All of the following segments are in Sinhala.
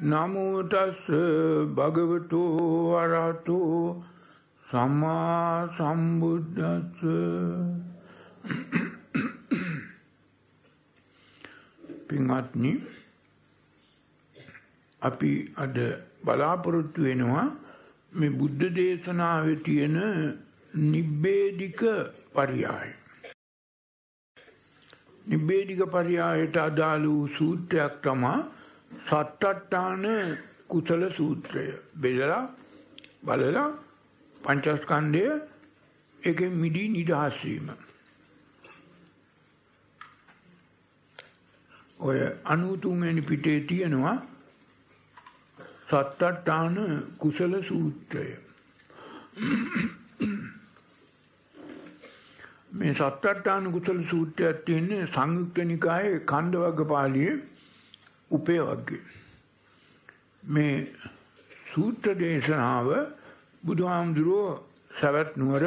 නමුටස්ස භගවතු වරතු සම්මා සම්බුද්ධස්ස පින්වත්නි අපි අද බලාපොරොත්තු වෙනවා මේ බුද්ධ දේශනාවේ තියෙන නිබ්බේධික පරියාය නිබ්බේධික පරියායට අදාළ වූ සූත්‍රයක් තමයි සත්තට්ටාන කුසල සූත්‍රය බෙදලා බලලා පංචස්කන්ධය එකෙන් මිදී නිදහස් වීම. ඔය 93 වෙනි පිටේ තියෙනවා සත්තට්ටාන කුසල සූත්‍රය. මේ සත්තට්ටාන කුසල සූත්‍රයක් තියෙන්නේ සංයුක්ත නිකායේ කන්දවග්ග පාළියේ උපයෝග්‍ය. මේ සූත්‍ර දේශනාව බුදුහාමුදුරුවෝ සවැත් නුවර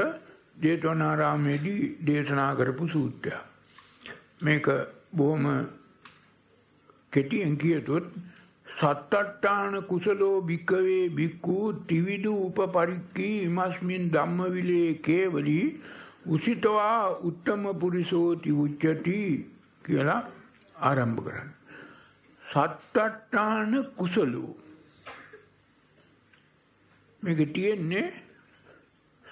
ජේතවනාරාමේදී දේශනා කරපු සූත්‍රයක්. මේක බොහොම කෙටියෙන් කියතොත් සත්තට්ටාන කුසලෝ භික්කවේ බික්කු ත්‍රිවිධ උපපරික්කී ඉමස්මින් ධම්මවිලේ කේවලි උසිතවා උත්තම පුරිසෝති උච්චති කියලා ආරම්භ කරන්න. සට්ටට්ටාන කුසලෝ මේක තියෙන්නේ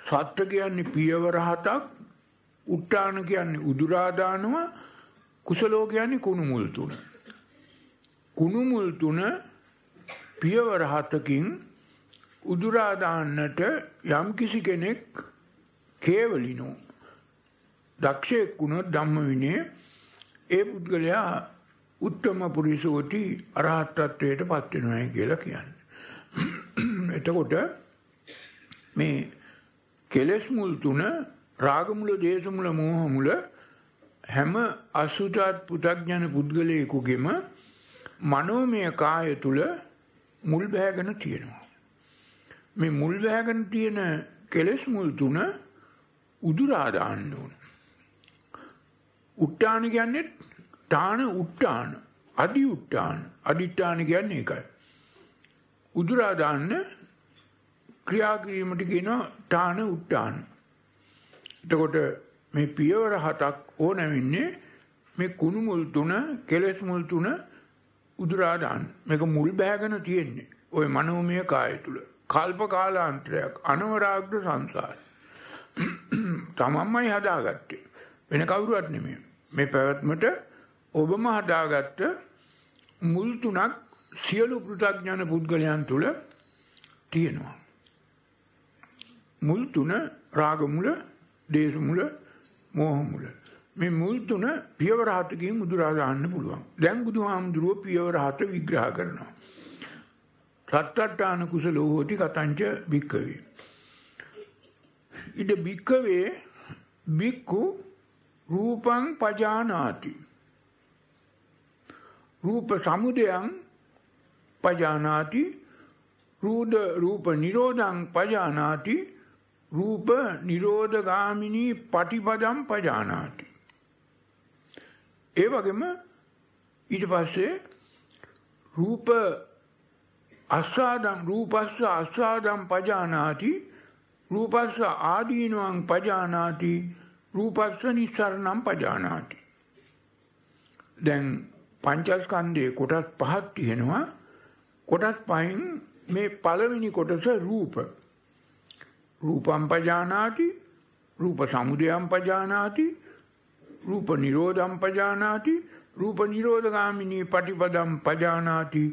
සත්ත්ව කියන්නේ පියවර හතක් උට්ටාන කියන්නේ උදුරා දානවා කුසලෝ කියන්නේ කුණු මුල් තුන කුණු මුල් තුන පියවර හතකින් උදුරා දාන්නට යම් කිසි කෙනෙක් කේවලිනෝ දක්ෂයෙක් වුණොත් ධම්ම විනය ඒ පුද්ගලයා උත්තම පුරිසෝටි අරහත්ත්වයට පත් වෙනවායි කියලා කියන්නේ. එතකොට මේ කෙලෙස් මුල් තුන රාග මුල, දේශ මුල, මෝහ මුල හැම අසුතත් පු탁ඥන පුද්ගලයෙකුගේම මනෝමය කාය තුල මුල් බැහැගෙන තියෙනවා. මේ මුල් බැහැගෙන තියෙන කෙලෙස් මුල් තුන උදුරා දාන්න ඕන. උට්ටාන කියන්නේ ස්ථාන උට්ටාන අදි උට්ටාන අදිට්ඨාන කියන්නේ ඒකයි. උදුරා දාන්න ක්‍රියා කිරීමට කියනවා ඨාන උට්ටාන. එතකොට මේ පියවර හතක් ඕන වෙන්නේ මේ කුණු මුල් තුන, කෙලස් මුල් තුන උදුරා දාන්න. මේක මුල් බෑගෙන තියෙන්නේ. ওই මනෝමය කාය තුල. කල්ප කාලාන්තරයක් අනවරාග්‍ර සංසාරය. තමන්මයි හදාගත්තේ. වෙන කවුරුවත් නෙමෙයි. මේ පැවැත්මට ඔබම හදාගත්ත මුල් තුනක් සියලු පෘථග්ජන පුද්ගලයන් තුල තියෙනවා. මුල් තුන රාග මුල, දේශ මුල, මෝහ මුල. මේ මුල් තුන පියවර හතකින් මුදුරා ගන්න පුළුවන්. දැන් බුදුහාමුදුරුවෝ පියවර හත විග්‍රහ කරනවා. රත්තරාණ කුසලෝ හෝති කතංච භික්කවේ. ඉද භික්කවේ භික්ඛු රූපං පජානාති රූප සමුදයං පජානාති රූප රූප නිරෝධං පජානාති රූප නිරෝධගාමිනී පටිපදම් පජානාති ඒ වගේම ඊට පස්සේ රූප අස්සාදම් රූපස්ස අස්සාදම් පජානාති රූපස්ස ආදීනවං පජානාති රූපස්ස නිස්සරණම් පජානාති දැන් පංචස්කන්ධයේ කොටස් පහක් තියෙනවා. කොටස් පහෙන් මේ පළවෙනි කොටස රූප. රූපම් පජානාති, රූප සමුදයම් පජානාති, රූප නිරෝධම් පජානාති, රූප නිරෝධගාමිනී පටිපදම් පජානාති,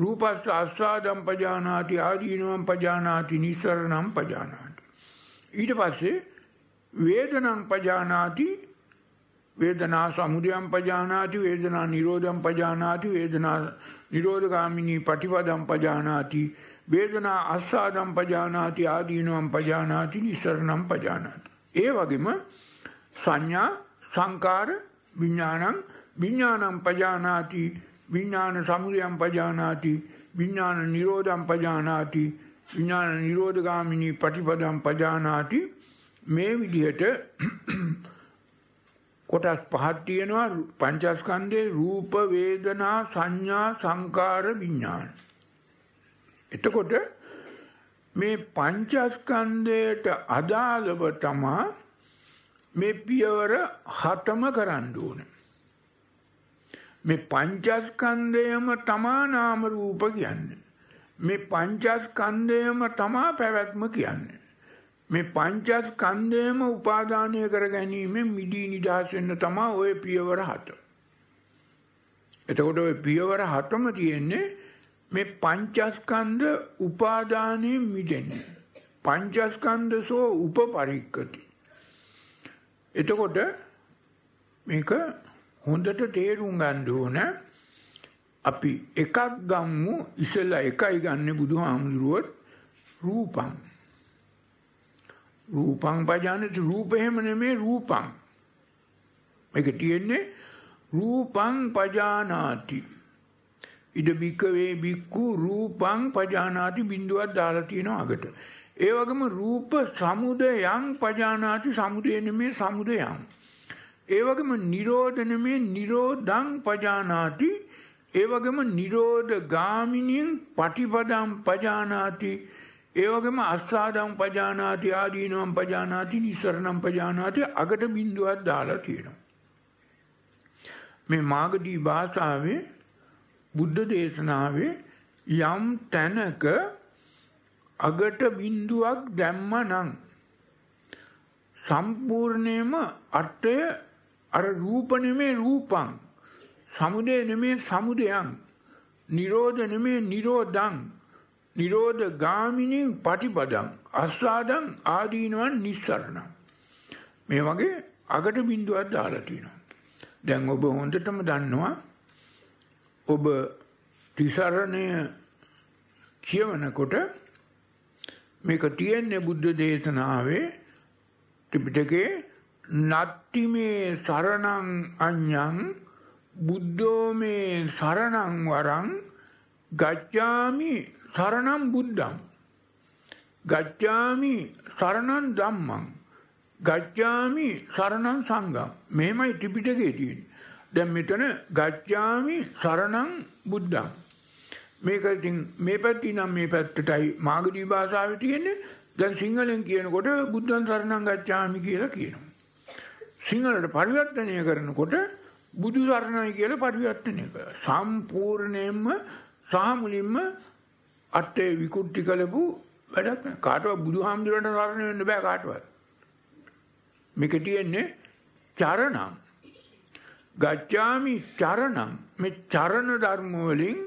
රූපස්ස ආස්වාදම් පජානාති, ආදීනවම් පජානාති, නිස්සරණම් පජානාති. ඊට පස්සේ වේදනං පජානාති වේදනා සමුදයම් පජානාති වේදනා නිරෝධම් පජානාති වේදනා නිරෝධගාමිනී පටිපදම් පජානාති වේදනා අස්සාදම් පජානාති ආදීනවම් පජානාති නිස්සරණම් පජානාති ඒ වගේම සංඥා සංකාර විඥානං විඥානං පජානාති විඥාන සමුදයම් පජානාති විඥාන නිරෝධම් පජානාති විඥාන නිරෝධගාමිනී පටිපදම් පජානාති මේ විදිහට කොටස් පහක් තියෙනවා පංචස්කන්ධේ රූප වේදනා සංඥා සංකාර විඥාන. එතකොට මේ පංචස්කන්ධයට අදාළව තමයි මේ පියවර හතම කරන්න ඕනේ. මේ පංචස්කන්ධයම තමා නාම රූප කියන්නේ. මේ පංචස්කන්ධයම තමා පැවැත්ම කියන්නේ. මේ පංචස්කන්ධයම උපාදානය කර ගැනීමෙන් මිදී නිදහස් වෙන්න තමයි ওই පියවර හත. එතකොට ওই පියවර හතම තියෙන්නේ මේ පංචස්කන්ධ උපාදානයෙන් මිදෙන්න. පංචස්කන්ධසෝ උපපරික්කති. එතකොට මේක හොඳට තේරුම් ගන්න ඕන අපි එකක් ගම්මු ඉසලා එකයි ගන්න බුදුහාමුදුරුවෝ රූපං රූපං පජානති රූප එහෙම නෙමේ රූපං. මේක තියෙන්නේ රූපං පජානාති. ඉද බිකවේ බික්කු රූපං පජානාති බිඳුවක් දාලා තියෙනවා අගට. ඒ වගේම රූප සමුදයං පජානාති සමුදය නෙමේ සමුදයං. ඒ වගේම නිරෝධ නෙමේ නිරෝධං පජානාති ඒ වගේම නිරෝධ ගාමිනියන් පටිපදම් පජානාති ඒවගේම අස්සාදම් පජානාති ආදීනවම් පජානාති නිසරණම් පජානාති අගට බින්දුවක් දාලා තියෙනවා. මේ මාගදී භාෂාවේ බුද්ධ දේශනාවේ යම් තැනක අගට බින්දුවක් දැම්මනම් සම්පූර්ණයෙන්ම අර්ථය අර රූප නෙමේ රූපං සමුදය නෙමේ සමුදයං නිරෝධ නෙමේ නිරෝධං නිරෝධ ගාමිනින් පටිපදං අස්සාදං ආදීනවන් නිස්සරණං මේ වගේ අගට බිඳුවක් දාලා තිනවා දැන් ඔබ හොඳටම දන්නවා ඔබ ත්‍රිසරණය කියවනකොට මේක තියෙන්නේ බුද්ධ දේශනාවේ ත්‍රිපිටකේ නත්ති මේ සරණං අඤ්ඤං බුද්ධෝ මේ සරණං වරං ගච්ඡාමි සරණම් බුද්ධං ගච්ඡාමි සරණං ධම්මං ගච්ඡාමි සරණං සංඝං මෙහෙමයි ත්‍රිපිටකයේ තියෙන්නේ දැන් මෙතන ගච්ඡාමි සරණං බුද්ධං මේක ඉතින් මේ පැත්තේ නම් මේ පැත්තටයි මාගදී භාෂාවේ තියෙන්නේ දැන් සිංහලෙන් කියනකොට බුද්ධං සරණං ගච්ඡාමි කියලා කියනවා සිංහලට පරිවර්තනය කරනකොට බුදු සරණයි කියලා පරිවර්තනය කරනවා සම්පූර්ණයෙන්ම සහ මුලින්ම අට්ටේ විකුට්ටි කළපු වැඩක් නෑ. කාටවත් බුදුහාමුදුරන්ට තරණ වෙන්න බෑ කාටවත්. මේක තියෙන්නේ චරණම්. ගච්ඡාමි චරණම්. මේ චරණ ධර්ම වලින්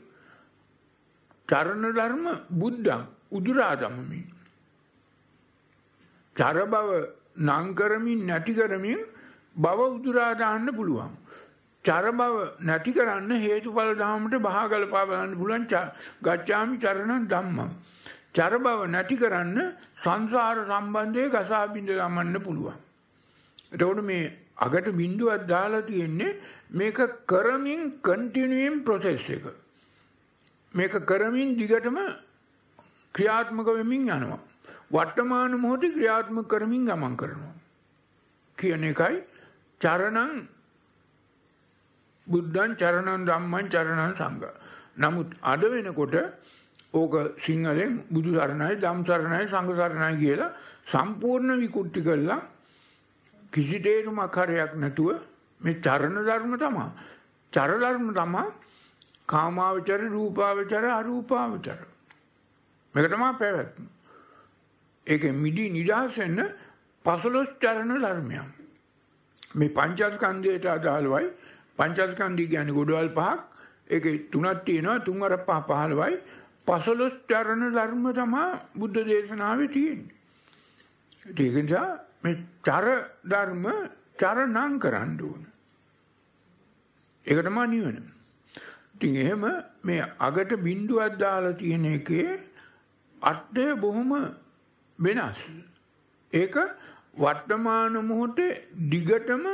චරණ ධර්ම බුද්ධං උදුරා දමමි. චර බව නම් කරමින් නැටි කරමින් බව උදුරා දාන්න පුළුවන්. චර බව නැති කරන්න හේතුඵල ධමයට බහගලපා බලන්න පුළුවන් ගච්ඡාමි චරණ ධම්මම්. චර බව නැති කරන්න සංසාර සම්බන්ධයේ ගසා බිඳ ගමන්න පුළුවන්. එතකොට මේ අගට බිඳුවක් දාලා තියෙන්නේ මේක කරමින් කන්ටිනියම් ප්‍රොසෙස් එක. මේක කරමින් දිගටම ක්‍රියාත්මක වෙමින් යනවා. වර්තමාන මොහොතේ ක්‍රියාත්මක කරමින් ගමන් කරනවා. කියන එකයි චරණං බුද්ධං චරණං ධම්මං චරණං සංඝ. නමුත් අද වෙනකොට ඕක සිංහලෙන් බුදු සරණයි ධම් සරණයි සංඝ සරණයි කියලා සම්පූර්ණ විකුට්ටි කළා කිසි තේරුමක් හරයක් නැතුව මේ චරණ ධර්ම තමයි. චර ධර්ම තමයි කාමාවචර රූපාවචර අරූපාවචර. මේක තමයි පැවැත්ම. ඒකෙ මිදි නිදහස් වෙන්න 15 චරණ ධර්මයක්. මේ පංචස්කන්ධයට අදාළවයි පංචස්කන්ධය කියන්නේ ගොඩවල් පහක්. ඒකේ තුනක් තියෙනවා. තුන්වර පහ 15යි. 15 චරණ ධර්ම තමයි බුද්ධ දේශනාවේ තියෙන්නේ. ඒක නිසා මේ චර ධර්ම චරණම් කරන්න ඕන. ඒක තමයි නිවන. ඉතින් එහෙම මේ අගට බිඳුවක් දාලා තියෙන එකේ අර්ථය බොහොම වෙනස්. ඒක වර්තමාන මොහොතේ දිගටම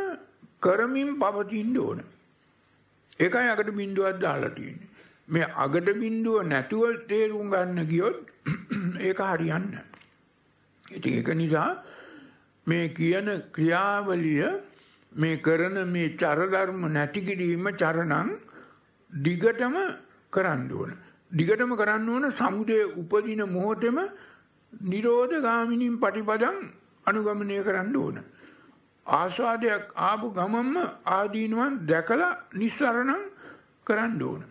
කරමින් පවතින්න ඕන. ඒකයි අගට බින්දුවක් දාලා තියෙන්නේ. මේ අගට බින්දුව නැතුව තේරුම් ගන්න ගියොත් ඒක හරියන්නේ නැහැ. ඉතින් ඒක නිසා මේ කියන ක්‍රියාවලිය මේ කරන මේ චර ධර්ම නැති කිරීම චරණං දිගටම කරන්න ඕන. දිගටම කරන්න ඕන සමුදේ උපදින මොහොතේම නිරෝධ ගාමිනීම් පටිපදං අනුගමනය කරන්න ඕන. ආස්වාදයක් ආපු ගමම්ම ආදීනවන් දැකලා නිස්සරණම් කරන්න ඕන.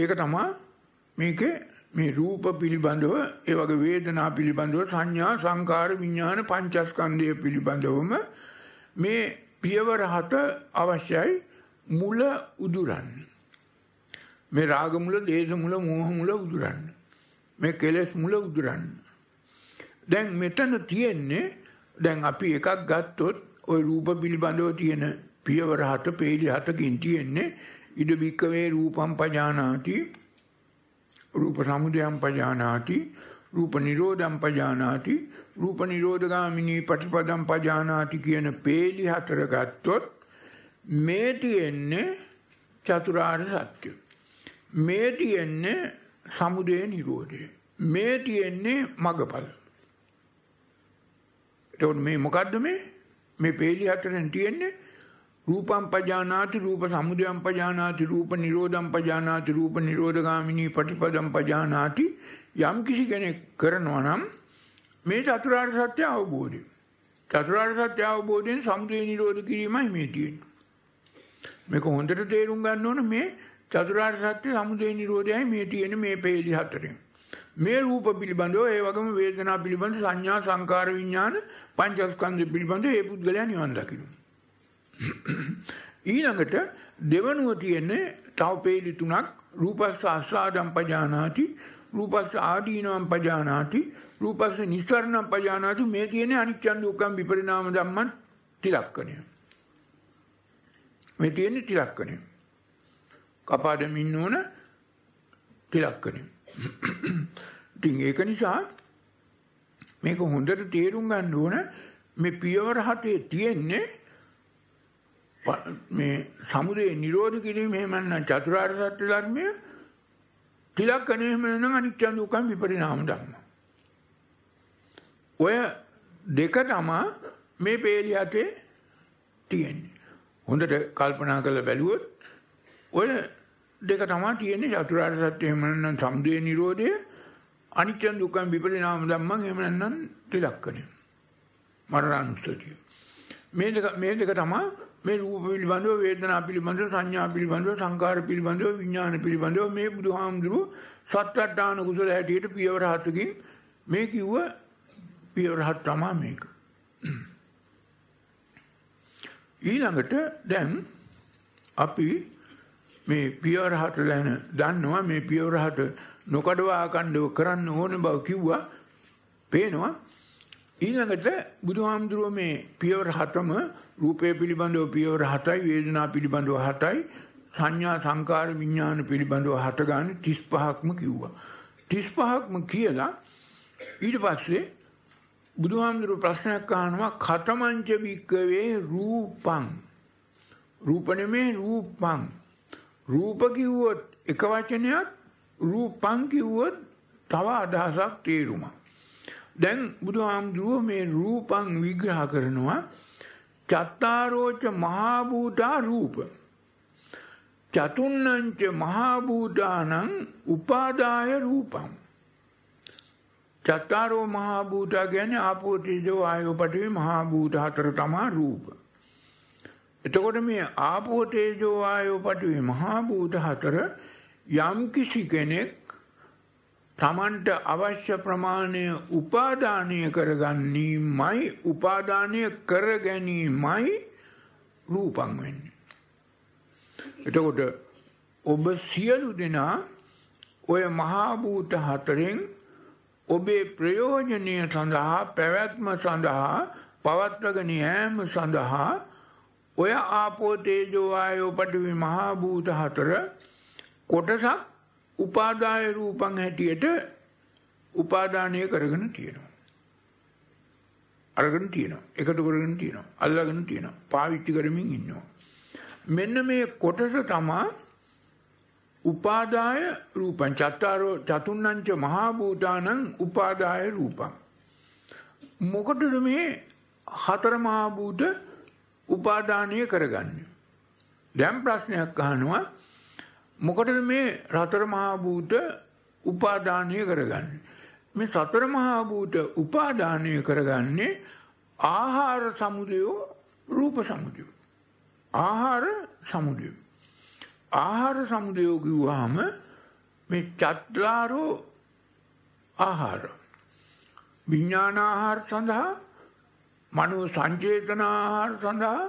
ඒක තමා මේකේ මේ රූප පිළිබඳව ඒ වගේ වේදනා පිළිබඳව සංඥා සංකාර විඥාන පංචස්කන්ධය පිළිබඳවම මේ පියවර හත අවශ්‍යයි මුල උදුරන්න. මේ රාග මුල, දේශ මුල, මෝහ මුල උදුරන්න. මේ කෙලෙස් මුල උදුරන්න. දැන් මෙතන තියෙන්නේ දැන් අපි එකක් ගත්තොත් ඔය රූප පිළිබඳව තියෙන පියවර හත පේජ හතකින් තියෙන්නේ ඉද බික්කවේ රූපම් පජානාති රූප සමුදයම් පජානාති රූප නිරෝධම් පජානාති රූප නිරෝධගාමිනී ප්‍රතිපදම් පජානාති කියන පේලි හතර ගත්තොත් මේ තියෙන්නේ චතුරාර්ය සත්‍ය. මේ තියෙන්නේ සමුදය නිරෝධය. මේ තියෙන්නේ මගඵල. එතකොට මේ මොකද්ද මේ? මේ peeli හතරෙන් තියෙන්නේ රූපම් පජානාති රූප සමුදයම් පජානාති රූප නිරෝධම් පජානාති රූප නිරෝධගාමිනී පටිපදම් පජානාති යම් කිසි කෙනෙක් කරනවා නම් මේ චතුරාර්ය සත්‍ය අවබෝධය. චතුරාර්ය සත්‍ය අවබෝධයෙන් සමුදය නිරෝධ කිරීමයි මේ තියෙන්නේ. මේක හොඳට තේරුම් ගන්න ඕන මේ චතුරාර්ය සත්‍ය සමුදය නිරෝධයයි මේ තියෙන මේ peeli හතරෙන්. මේ රූප පිළිබඳව ඒ වගේම වේදනා පිළිබඳ සංඥා සංකාර විඥාන පංචස්කන්ධ පිළිබඳ ඒ පුද්ගලයා නිවන් දකිනවා. ඊළඟට දෙවනුව තියෙන්නේ තව peeli තුනක් රූපස්ස ආස්වාදම් පජානාති රූපස්ස ආදීනවම් පජානාති රූපස්ස නිස්සරණම් පජානාති මේ කියන්නේ අනිච්චන් දුක්ඛම් විපරිණාම ධම්මන් තිලක්කණය. මේ තියෙන්නේ තිලක්කණය. කපාඩමින් ඕන තිලක්කණය. ඉතින් ඒක නිසා මේක හොඳට තේරුම් ගන්න ඕන මේ පියවර හතේ තියෙන්නේ මේ සමුදේ නිරෝධ කිරීමේ මන්න චතුරාර්ය සත්‍ය ධර්මය තිලක්කනේ මනන අනිත්‍ය දුක්ඛ විපරිණාම ධර්ම. ඔය දෙක තමයි මේ පේලි හතේ තියෙන්නේ. හොඳට කල්පනා කරලා බැලුවොත් ඔය දෙක තමයි තියෙන්නේ චතුරාර්ය සත්‍ය එහෙම නැත්නම් සම්දේ නිරෝධය අනිත්‍ය දුක්ඛ විපරිණාම ධම්මං එහෙම නැත්නම් ත්‍රිලක්ෂණය මරණානුස්සතිය මේ දෙක මේ දෙක තමයි මේ රූප පිළිබඳව වේදනා පිළිබඳව සංඥා පිළිබඳව සංකාර පිළිබඳව විඥාන පිළිබඳව මේ බුදුහාමුදුරුව සත්වට්ටාන කුසල හැටියට පියවර හතකින් මේ කිව්ව පියවර හත තමයි මේක ඊළඟට දැන් අපි මේ පියවරහට ලැන දන්නවා මේ පියවරහට නොකඩවා ආකණ්ඩව කරන්න ඕන බව කිව්වා පේනවා ඊළඟට බුදුහාමුදුරුව මේ පියවර හතම රූපය පිළිබඳව පියවර හතයි වේදනා පිළිබඳව හතයි සංඥා සංකාර විඥාන පිළිබඳව හත ගන්න 35ක්ම කිව්වා 35ක්ම කියලා ඊට පස්සේ බුදුහාමුදුරුව ප්‍රශ්නයක් අහනවා කතමංච වික්කවේ රූපං රූපණමේ රූපං රූප කිව්වොත් එක වචනයක් රූපං කිව්වොත් තව අදහසක් තේරුමක්. දැන් බුදුහාමුදුරුව මේ රූපං විග්‍රහ කරනවා චත්තාරෝච මහා භූතා රූප. චතුන්නංච මහා භූතානං උපාදාය රූපං. චත්තාරෝ මහා භූතා කියන්නේ ආපෝ තේජෝ ආයෝ පඨවි මහා භූත හතර තමයි රූප. එතකොට මේ ආපෝ තේජෝ වායෝ පඨවි මහා භූත හතර යම් කිසි කෙනෙක් තමන්ට අවශ්‍ය ප්‍රමාණය උපාදානය කරගන්නීමයි උපාදානය කර ගැනීමයි රූපං වෙන්නේ. එතකොට ඔබ සියලු දෙනා ඔය මහා භූත හතරෙන් ඔබේ ප්‍රයෝජනීය සඳහා පැවැත්ම සඳහා පවත්වගෙන යෑම සඳහා ඔය ආපෝ තේජෝ ආයෝ පඨවි මහා භූත හතර කොටසක් උපාදාය රූපං හැටියට උපාදානය කරගෙන තියෙනවා. අරගෙන තියෙනවා. එකතු කරගෙන තියෙනවා. අල්ලගෙන තියෙනවා. පාවිච්චි කරමින් ඉන්නවා. මෙන්න මේ කොටස තමයි උපාදාය රූපං චත්තාරෝ චතුන්නංච මහා භූතානං උපාදාය රූපං මොකටද මේ හතර මහා භූත උපාදානය කරගන්න. දැම් ප්‍රශ්නයක් අහනවා මොකටද මේ රතර මහාභූත උපාධානය කරගන්න. මේ සතර මහාභූත උපාධානය කරගන්නේ ආහාර සමුදයෝ රූප සමුදය. ආහාර සමුදය. ආහාර සමුදයෝ කිව්වාම මේ චත්ලාරෝ ආහාර. විඤ්ඥාන ආහාර සඳහා මනෝ සංචේතන ආහාර සඳහා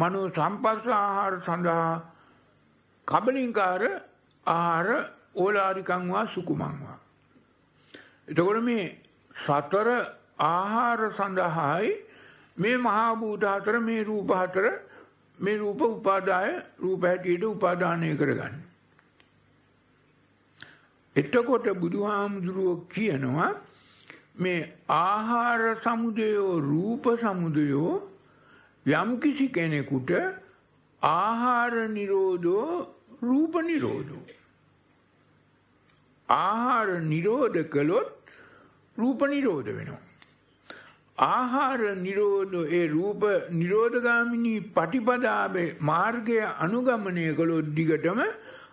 මනෝ සම්පස්ස ආහාර සඳහා කබලින්කාර ආහාර ඕලාරිකං වා සුකුමං වා. එතකොට මේ සතර ආහාර සඳහායි මේ මහා භූත හතර මේ රූප හතර මේ රූප උපාදාය රූප හැටියට උපාදානය කරගන්න. එතකොට බුදුහාමුදුරුවෝ කියනවා මේ ආහාර සමුදයෝ රූප සමුදයෝ යම්කිසි කෙනෙකුට ආහාර නිරෝධෝ රූප නිරෝධෝ. ආහාර නිරෝධ කළොත් රූප නිරෝධ වෙනවා. ආහාර නිරෝධ ඒ රූප නිරෝධගාමිනී පටිපදාවේ මාර්ගය අනුගමනය කළොත් දිගටම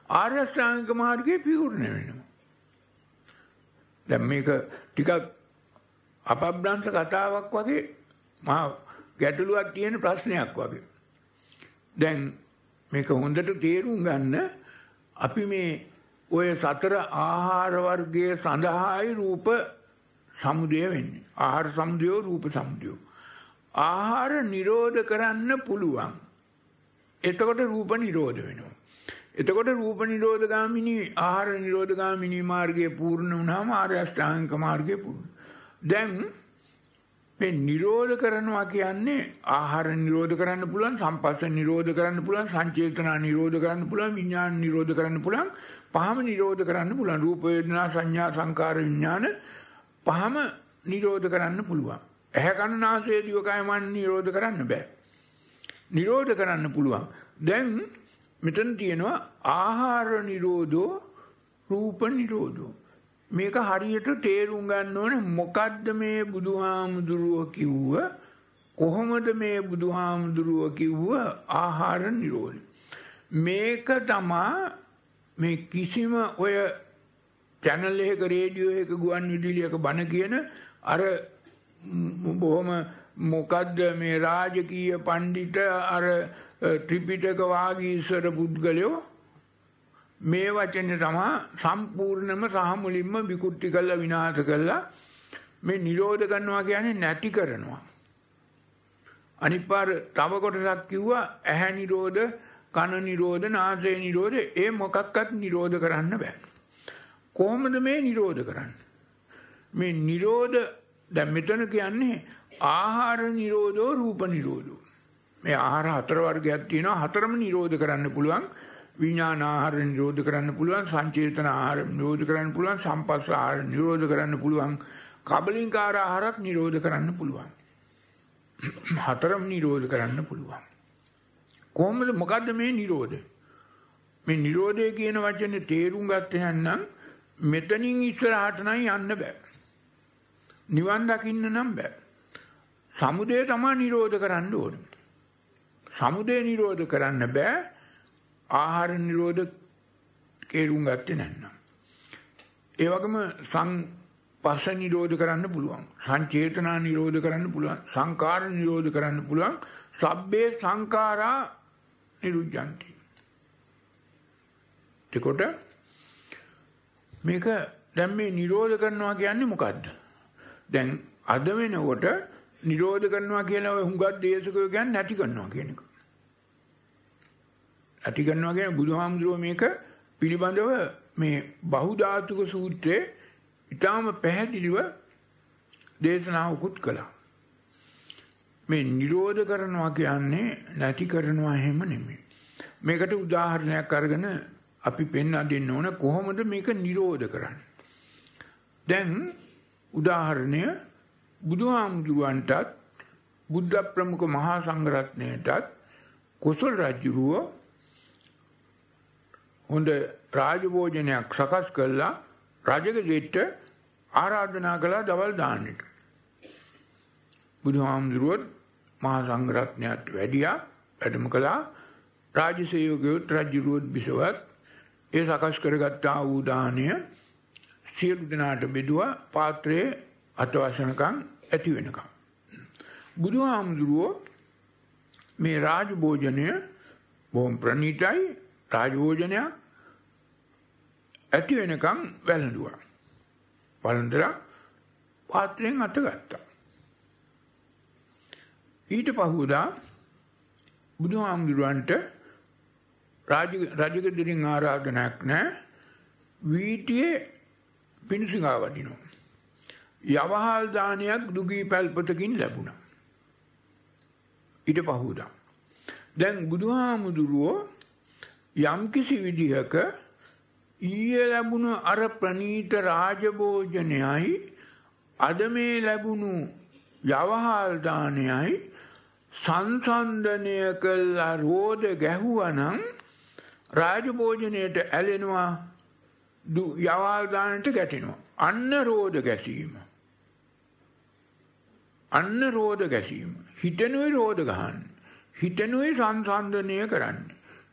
ආර්යශ්‍රාංගික මාර්ගයේ පියුර්ණ වෙනවා. දැන් මේක ටිකක් අපබ්‍රංශ කතාවක් වගේ මහා ගැටලුවක් තියෙන ප්‍රශ්නයක් වගේ. දැන් මේක හොඳට තේරුම් ගන්න අපි මේ ඔය සතර ආහාර වර්ගයේ සඳහායි රූප සමුදය වෙන්නේ. ආහාර සමුදයෝ රූප සමුදයෝ. ආහාර නිරෝධ කරන්න පුළුවන්. එතකොට රූප නිරෝධ වෙනවා. එතකොට රූප නිරෝධ ගාමිනී ආහාර නිරෝධ ගාමිනී මාර්ගය පූර්ණ වුණාම ආර්ය අෂ්ටාංගික මාර්ගය පූර්ණ. දැන් මේ නිරෝධ කරනවා කියන්නේ ආහාර නිරෝධ කරන්න පුළුවන් සම්පස්ස නිරෝධ කරන්න පුළුවන් සංචේතනා නිරෝධ කරන්න පුළුවන් විඥාන නිරෝධ කරන්න පුළුවන් පහම නිරෝධ කරන්න පුළුවන් රූප වේදනා සංඥා සංකාර විඥාන පහම නිරෝධ කරන්න පුළුවන් ඇහැ කන නාසය දිව කය මන නිරෝධ කරන්න බෑ නිරෝධ කරන්න පුළුවන් දැන් මෙතන තියෙනවා ආහාර නිරෝධෝ රූප නිරෝධෝ මේක හරියට තේරුම් ගන්න ඕන මොකද්ද මේ බුදුහාමුදුරුව කිව්ව කොහොමද මේ බුදුහාමුදුරුව කිව්ව ආහාර නිරෝධ මේක තමා මේ කිසිම ඔය channel එකක රේඩියෝ එකක ගුවන් විදුලියක බණ කියන අර බොහොම මොකද්ද මේ රාජකීය පඬිත අර ත්‍රිපිටක වාගීසර පුද්ගලයෝ මේ වචනේ තමයි සම්පූර්ණම සහ මුලින්ම විකෘති කළා විනාශ කළා මේ නිරෝධ කරනවා කියන්නේ නැති කරනවා අනිපාර තව කොටසක් කිව්වා ඇහැ නිරෝධ කන නිරෝධ නාසය නිරෝධ ඒ මොකක්වත් නිරෝධ කරන්න බෑ කොහොමද මේ නිරෝධ කරන්නේ මේ නිරෝධ දැන් මෙතන කියන්නේ ආහාර නිරෝධෝ රූප නිරෝධෝ මේ ආහාර හතර වර්ගයක් තියෙනවා හතරම නිරෝධ කරන්න පුළුවන් විඥාන ආහාර නිරෝධ කරන්න පුළුවන් සංචේතන ආහාර නිරෝධ කරන්න පුළුවන් සම්පස්ස ආහාර නිරෝධ කරන්න පුළුවන් කබලින්කාර ආහාරත් නිරෝධ කරන්න පුළුවන් හතරම නිරෝධ කරන්න පුළුවන් කොහොමද මොකද්ද මේ නිරෝධය මේ නිරෝධය කියන වචනේ තේරුම් ගත්තේ නැත්නම් මෙතනින් ඉස්සරහට නම් යන්න බෑ නිවන් දකින්න නම් බෑ සමුදය තමයි නිරෝධ කරන්න ඕනේ සමුදය නිරෝධ කරන්න බෑ ආහාර නිරෝධ කේරුම් ගත්තේ නැන්නම්. ඒ වගේම සංපස්ස නිරෝධ කරන්න පුළුවන්. සංචේතනා නිරෝධ කරන්න පුළුවන්. සංකාර නිරෝධ කරන්න පුළුවන්. සබ්බේ සංකාරා නිරුද්ධಂತಿ. එතකොට මේක දැන් මේ නිරෝධ කරනවා කියන්නේ මොකද්ද? දැන් අද වෙනකොට නිරෝධ කරනවා කියලා හුඟක් දේශකයෝ කියන්නේ නැති කරනවා කියන එක. ඇති කරනවා කියන බුදුහාමුදුරුවෝ මේක පිළිබඳව මේ බහුධාතුක සූත්‍රයේ ඊටාම පැහැදිලිව දේශනාවකුත් කළා. මේ නිරෝධ කරනවා කියන්නේ නැති කරනවා එහෙම නෙමෙයි. මේකට උදාහරණයක් අරගෙන අපි පෙන්වා දෙන්න ඕන කොහොමද මේක නිරෝධ කරන්නේ. දැන් උදාහරණය බුදුහාමුදුරුවන්ටත් බුද්ධ ප්‍රමුඛ මහා සංඝරත්නයටත් කොසල් රජුරුව හොඳ රාජභෝජනයක් සකස් කළා රජගෙට ආරාධනා කළා දවල් දාන්නට. බුදුහාමුදුරුවෝ මහා සංඝරත්නයට වැඩියා වැඩම කළා රාජසේවකයොත් රජුරුවත් බිසවත් ඒ සකස් කරගත්තා වූ දාණය සියලු දෙනාට බෙදුවා පාත්‍රයේ අතවසනකම් ඇති වෙනකම් බුදුහාමුදුරුවෝ මේ රාජභෝජනය බොහොම ප්‍රණීතයි රාජභෝජනයක් ඇති වෙනකන් වැළඳුවා. වළඳලා පාත්‍රයෙන් අත ගත්තා. ඊට පහුදා බුදුහාමුදුරන්ට රාජ රජකෙදිරින් ආරාධනාවක් නැහැ. වීටියේ පිණිසිඟා වඩිනවා. යවහල් දානයක් දුගී පැල්පතකින් ලැබුණා. ඊට පහුදා. දැන් බුදුහාමුදුරුවෝ යම්කිසි විදිහක ඊය ලැබුණ අර ප්‍රනීත රාජභෝජනයයි අද මේ ලැබුණු යවහල්දානයයි සංසන්ධනය කල්ලා රෝධ ගැහුවනම් රාජභෝජනයට ඇලෙනවා යවාල්දානට ගැටෙනවා. අන්න රෝධ ගැසීම. අන්න රෝධ ගැසීම. හිතනුයි රෝධ ගහන්න. හිතනුයි සංසන්ධනය කරන්න.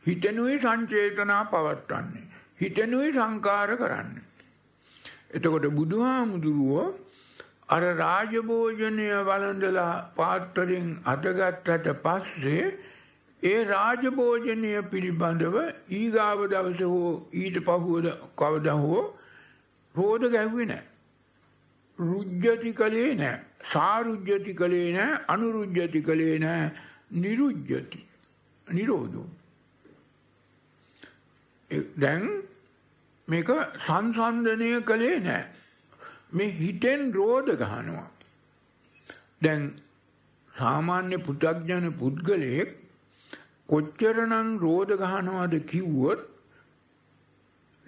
හිතනුයි සංචේතනා පවත්වන්නේ. හිතනුයි සංකාර කරන්න. එතකොට බුදුහාමුදුරුවෝ අර රාජභෝජනය වළඳලා පාත්තරෙන් අතගත්තට පස්සේ ඒ රාජභෝජනය පිළිබඳව ඊගාව දවස හෝ ඊට පහුවද කවද හෝ රෝධ ගැහුවේ නැහැ. රුජ්ජති කලේ නැහැ. සාරුජ්ජති කලේ නැහැ. අනුරුජ්ජති කලේ නැහැ. නිරුජ්ජති. නිරෝධෝ. දැන් මේක සංසන්දනය කළේ නෑ. මේ හිතෙන් රෝධ ගහනවා. දැන් සාමාන්‍ය පුතග්ජන පුද්ගලයෙක් කොච්චරනම් රෝධ ගහනවාද කිව්වොත්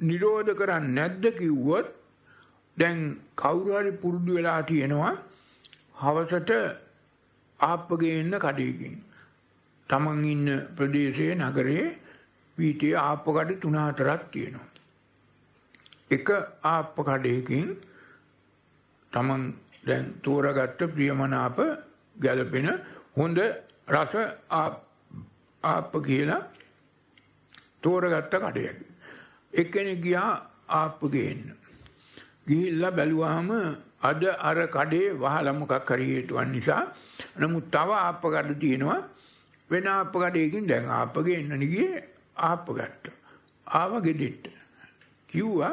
නිරෝධ කරන්නේ නැද්ද කිව්වොත් දැන් කවුරු හරි පුරුදු වෙලා තියෙනවා හවසට ආප්පගේ ඉන්න කඩේකින් තමන් ඉන්න ප්‍රදේශයේ නගරේ වීටිය ආප්පකට 3 4ක් තියෙනවා එක ආප්ප කඩයකින් තමන් දැන් තෝරගත්ත ප්‍රියමනාප ගැළපෙන හොඳ රස ආප්ප කියලා තෝරගත්ත කඩයක්. එක්කෙනෙක් ගියා ආප්ප ගේන්න. ගිහිල්ලා බැලුවාම අද අර කඩේ වහලා මොකක් හරි හේතුවක් නිසා නමුත් තව ආප්ප කඩ තියෙනවා වෙන ආප්ප කඩයකින් දැන් ආප්ප ගේන්න ගියේ ආප්ප ගත්තා. ආව ගෙඩෙට්ට. කිව්වා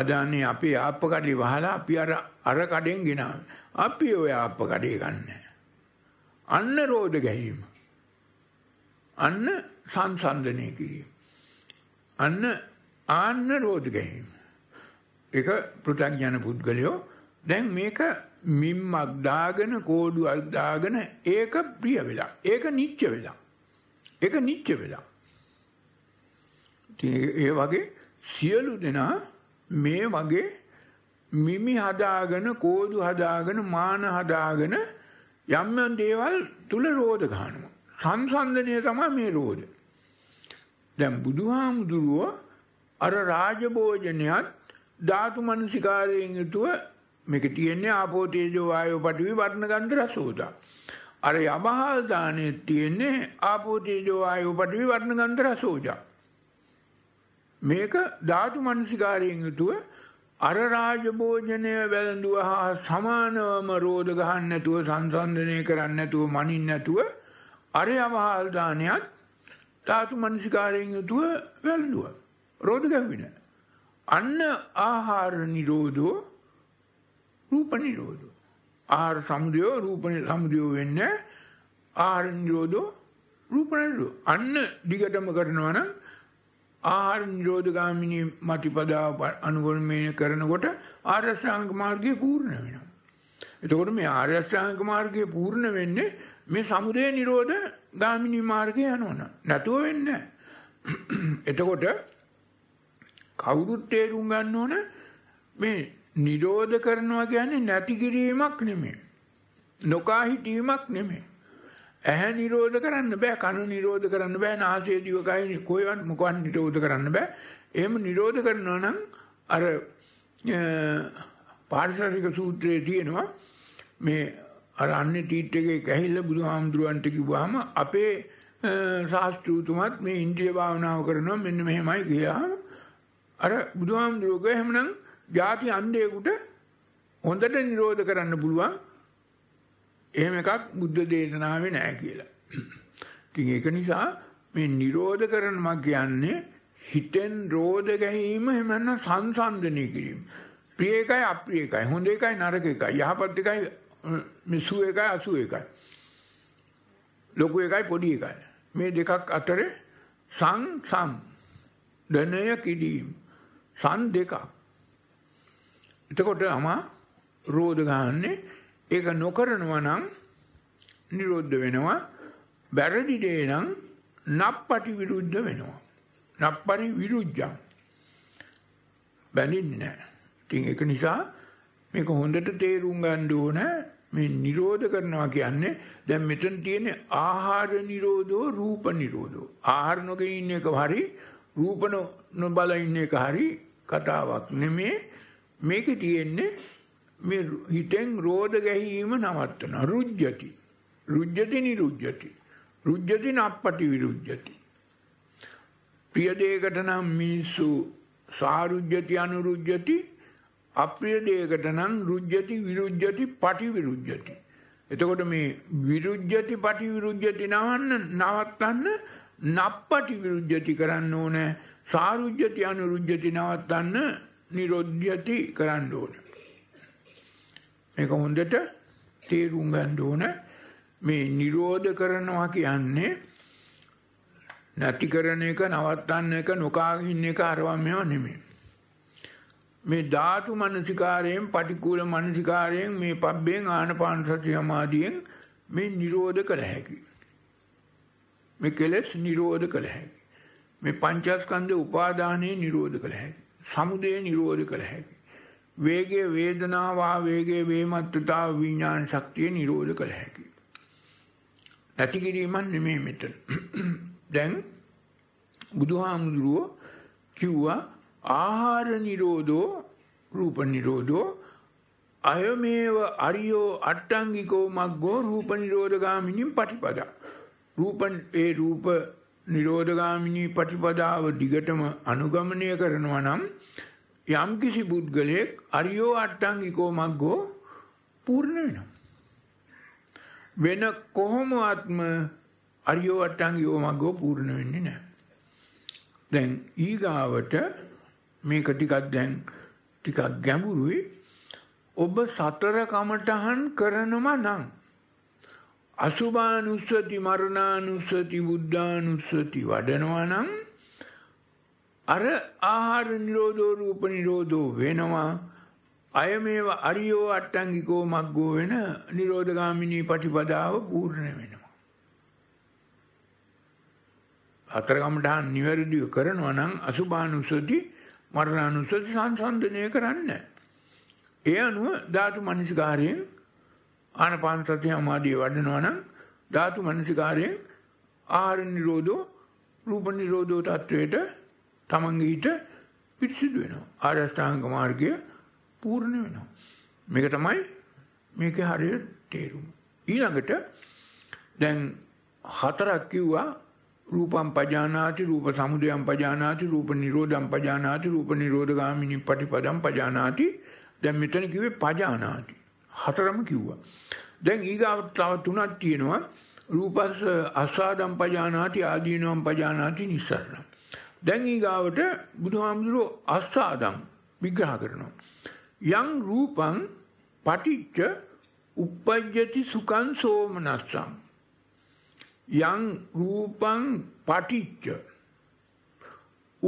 අදාන්නේ අපේ ආප්ප කඩේ වහලා අපි අර අර කඩෙන් ගෙනාව. අපි ඔය ආප්ප කඩේ ගන්නෑ. අන්න රෝධ ගැහිම. අන්න සංසන්දනය කිරීම. අන්න ආන්න රෝධ ගැහිම. එක පෘථග්ජන පුද්ගලයෝ දැන් මේක මිම්මක් දාගෙන කෝඩුවක් දාගෙන ඒක ප්‍රිය වෙලා. ඒක නිච්ච වෙලා. ඒක නිච්ච වෙලා. ඒ වගේ සියලු දෙනා මේ වගේ මිමි හදාගෙන කෝදු හදාගෙන මාන හදාගෙන යම් යම් දේවල් තුල රෝධ ගන්නවා. සංසන්දනය තමයි මේ රෝධ. දැන් බුදුහාමුදුරුව අර රාජභෝජනයත් ධාතු මනසිකාරයෙන් යුතුව මේක තියෙන්නේ ආපෝ තේජෝ වායෝ පඨවි වර්ණ ගන්ධ රසෝදා. අර යමහල් දානේ තියෙන්නේ ආපෝ තේජෝ වායෝ පඨවි වර්ණ ගන්ධ රසෝදා. මේක ධාතු මනසිකාරයෙන් යුතුව අර රාජභෝජනය වැළඳුවා සමානවම රෝධ ගහන්න නැතුව සංසන්දනය කරන්න නැතුව මනින්න නැතුව අර යවහල් දානයත් ධාතු මනසිකාරයෙන් යුතුව වැළඳුවා රෝධ ගැහුවේ නැහැ අන්න ආහාර නිරෝධෝ රූප නිරෝධෝ ආහාර සමුදයෝ රූප සමුදයෝ වෙන්නේ ආහාර නිරෝධෝ රූප නිරෝධෝ අන්න දිගටම කරනවා නම් ආහාර නිරෝධගාමිනී මටිපදාව අනුගමනය කරනකොට ආර්ය ශ්‍රාංග මාර්ගය පූර්ණ වෙනවා. එතකොට මේ ආර්ය ශ්‍රාංග මාර්ගය පූර්ණ වෙන්නේ මේ සමුදය නිරෝධ ගාමිනී මාර්ගය යනවන. නැතුව වෙන්නේ එතකොට කවුරුත් තේරුම් ගන්න ඕන මේ නිරෝධ කරනවා කියන්නේ නැති කිරීමක් නෙමෙයි. නොකා හිටීමක් නෙමෙයි. ඇහැ නිරෝධ කරන්න බෑ කන නිරෝධ කරන්න බෑ නාසය දිව කය කොහෙවත් මොකවත් නිරෝධ කරන්න බෑ. එහෙම නිරෝධ කරනවා නම් අර පාරිසරික සූත්‍රයේ තියෙනවා මේ අර අන්නේ ටීට් එකේ කැහිල්ල බුදුහාමුදුරන්ට කිව්වහම අපේ ශාස්ත්‍රූතුමත් මේ ඉන්ද්‍රිය භාවනාව කරනවා මෙන්න මෙහෙමයි කියලා. අර බුදුහාමුදුරුවෝ එහෙමනම් ಜಾති අන්දේකට හොඳට නිරෝධ කරන්න පුළුවන් එහෙම එකක් බුද්ධ දේශනාවේ නැහැ කියලා. ඉතින් ඒක නිසා මේ නිරෝධ කරන මක් කියන්නේ හිතෙන් රෝධ ගැනීම එහෙමනම් සංසන්දනය කිරීම. ප්‍රිය එකයි අප්‍රිය එකයි හොඳ එකයි නරක එකයි යහපත් එකයි මිසු එකයි අසු එකයි. ලොකු එකයි පොඩි එකයි. මේ දෙකක් අතරේ සං සම් ධනය කිරීම සං දෙකක්. එතකොට අමා රෝධ ගන්නනේ ඒක නොකරනවා නම් නිරුද්ධ වෙනවා. වැරදි දේ නම් නප්පටි විරුද්ධ වෙනවා. නප්පරි විරුද්ධං. බැනින්නේ නැහැ. ඉතින් ඒක නිසා මේක හොඳට තේරුම් ගන්න ඕන මේ නිරෝධ කරනවා කියන්නේ දැන් මෙතන තියෙන ආහාර නිරෝධෝ රූප නිරෝධෝ ආහාර නොගෙන ඉන්න එක හරි රූප නොබල ඉන්න එක හරි කතාවක් නෙමේ මේකේ තියෙන්නේ මේ හිතෙන් රෝධ ගැහිීම නවත්තන රුජ්ජති රුජ්ජති නිරුජ්ජති රුජ්ජති නප්පටි විරුජ්ජති ප්‍රිය දෙයකට නම් මිනිස්සු සාරුජ්ජති අනුරුජ්ජති අප්‍රිය දෙයකට නම් රුජ්ජති විරුජ්ජති පටි විරුජ්ජති එතකොට මේ විරුජ්ජති පටි විරුජ්ජති නවන්න නවත්තන්න නප්පටි විරුජ්ජති කරන්න ඕනේ සාරුජ්ජති අනුරුජ්ජති නවත්තන්න නිරුද්ධ්‍යති කරන්න ඕනේ මේක හොඳට තේරුම් ගන්න ඕන මේ නිරෝධ කරනවා කියන්නේ නැති කරන එක නවත්තන්න එක නොකා ඉන්න එක අරවා මේව නෙමෙයි. මේ ධාතු මනසිකාරයෙන් පටිකූල මනසිකාරයෙන් මේ පබ්බෙන් ආනපාන සති සමාධියෙන් මේ නිරෝධ කළ හැකියි. මේ කෙලෙස් නිරෝධ කළ හැකි. මේ පංචස්කන්ධ උපාදානයේ නිරෝධ කළ හැකි. සමුදය නිරෝධ කළ හැකි. වේගය වේදනාවා වේගයේ වේමත්තුතා විඥාන ශක්තිය නිරෝධ කළ හැකි. නැති කිරීමක් නෙමෙයි මෙතන. දැන් බුදුහාමුදුරුව කිව්වා ආහාර නිරෝධෝ රූප නිරෝධෝ අයමේව අරියෝ අට්ටංගිකෝ මග්ගෝ රූප නිරෝධගාමිනින් පටිපදා. රූපන් ඒ රූප නිරෝධගාමිනී පටිපදාව දිගටම අනුගමනය කරනවා නම් යම්කිසි පුද්ගලයෙක් අරියෝ අට්ටංගිකෝ මග්ගෝ පූර්ණ වෙනවා. වෙන කොහොමවත්ම අරියෝ අට්ටංගිකෝ මග්ගෝ පූර්ණ වෙන්නේ නැහැ. දැන් ඊගාවට මේක ටිකක් දැන් ටිකක් ගැඹුරුයි. ඔබ සතර කමඨහන් කරනවා නම් අසුභානුස්සති මරණානුස්සති බුද්ධානුස්සති වඩනවා නම් අර ආහාර නිරෝධෝ රූප නිරෝධෝ වෙනවා අය මේව අරියෝ අට්ටංගිකෝ මග්ගෝ වෙන නිරෝධගාමිනී පටිපදාව පූර්ණ වෙනවා. අතරගමටහන් නිවැරදිව කරනවා නම් අසුභානුසති මරණානුසති සංසන්දනය කරන්න. ඒ අනුව ධාතු මනසිකාරයෙන් ආනපාන සතිය සමාධිය වඩනවා නම් ධාතු මනසිකාරයෙන් ආහාර නිරෝධෝ රූප නිරෝධෝ තත්වයට තමන්ගේ හිත පිරිසිදු වෙනවා. ආරෂ්ඨාංග මාර්ගය පූර්ණ වෙනවා. මේක තමයි මේකේ හරියට තේරුම. ඊළඟට දැන් හතරක් කිව්වා රූපම් පජානාති රූප සමුදයම් පජානාති රූප නිරෝධම් පජානාති රූප නිරෝධගාමිනී පටිපදම් පජානාති දැන් මෙතන කිව්වේ පජානාති හතරම කිව්වා දැන් ඊගාව තව තුනක් තියෙනවා රූපස් අසාදම් පජානාති ආදීනවම් පජානාති නිස්සරණම් දැන් ඊගාවට බුදුහාමුදුරෝ අස්සාදම් විග්‍රහ කරනවා. යං රූපං පටිච්ච uppajjati sukhan somanassam යං රූපං පටිච්ච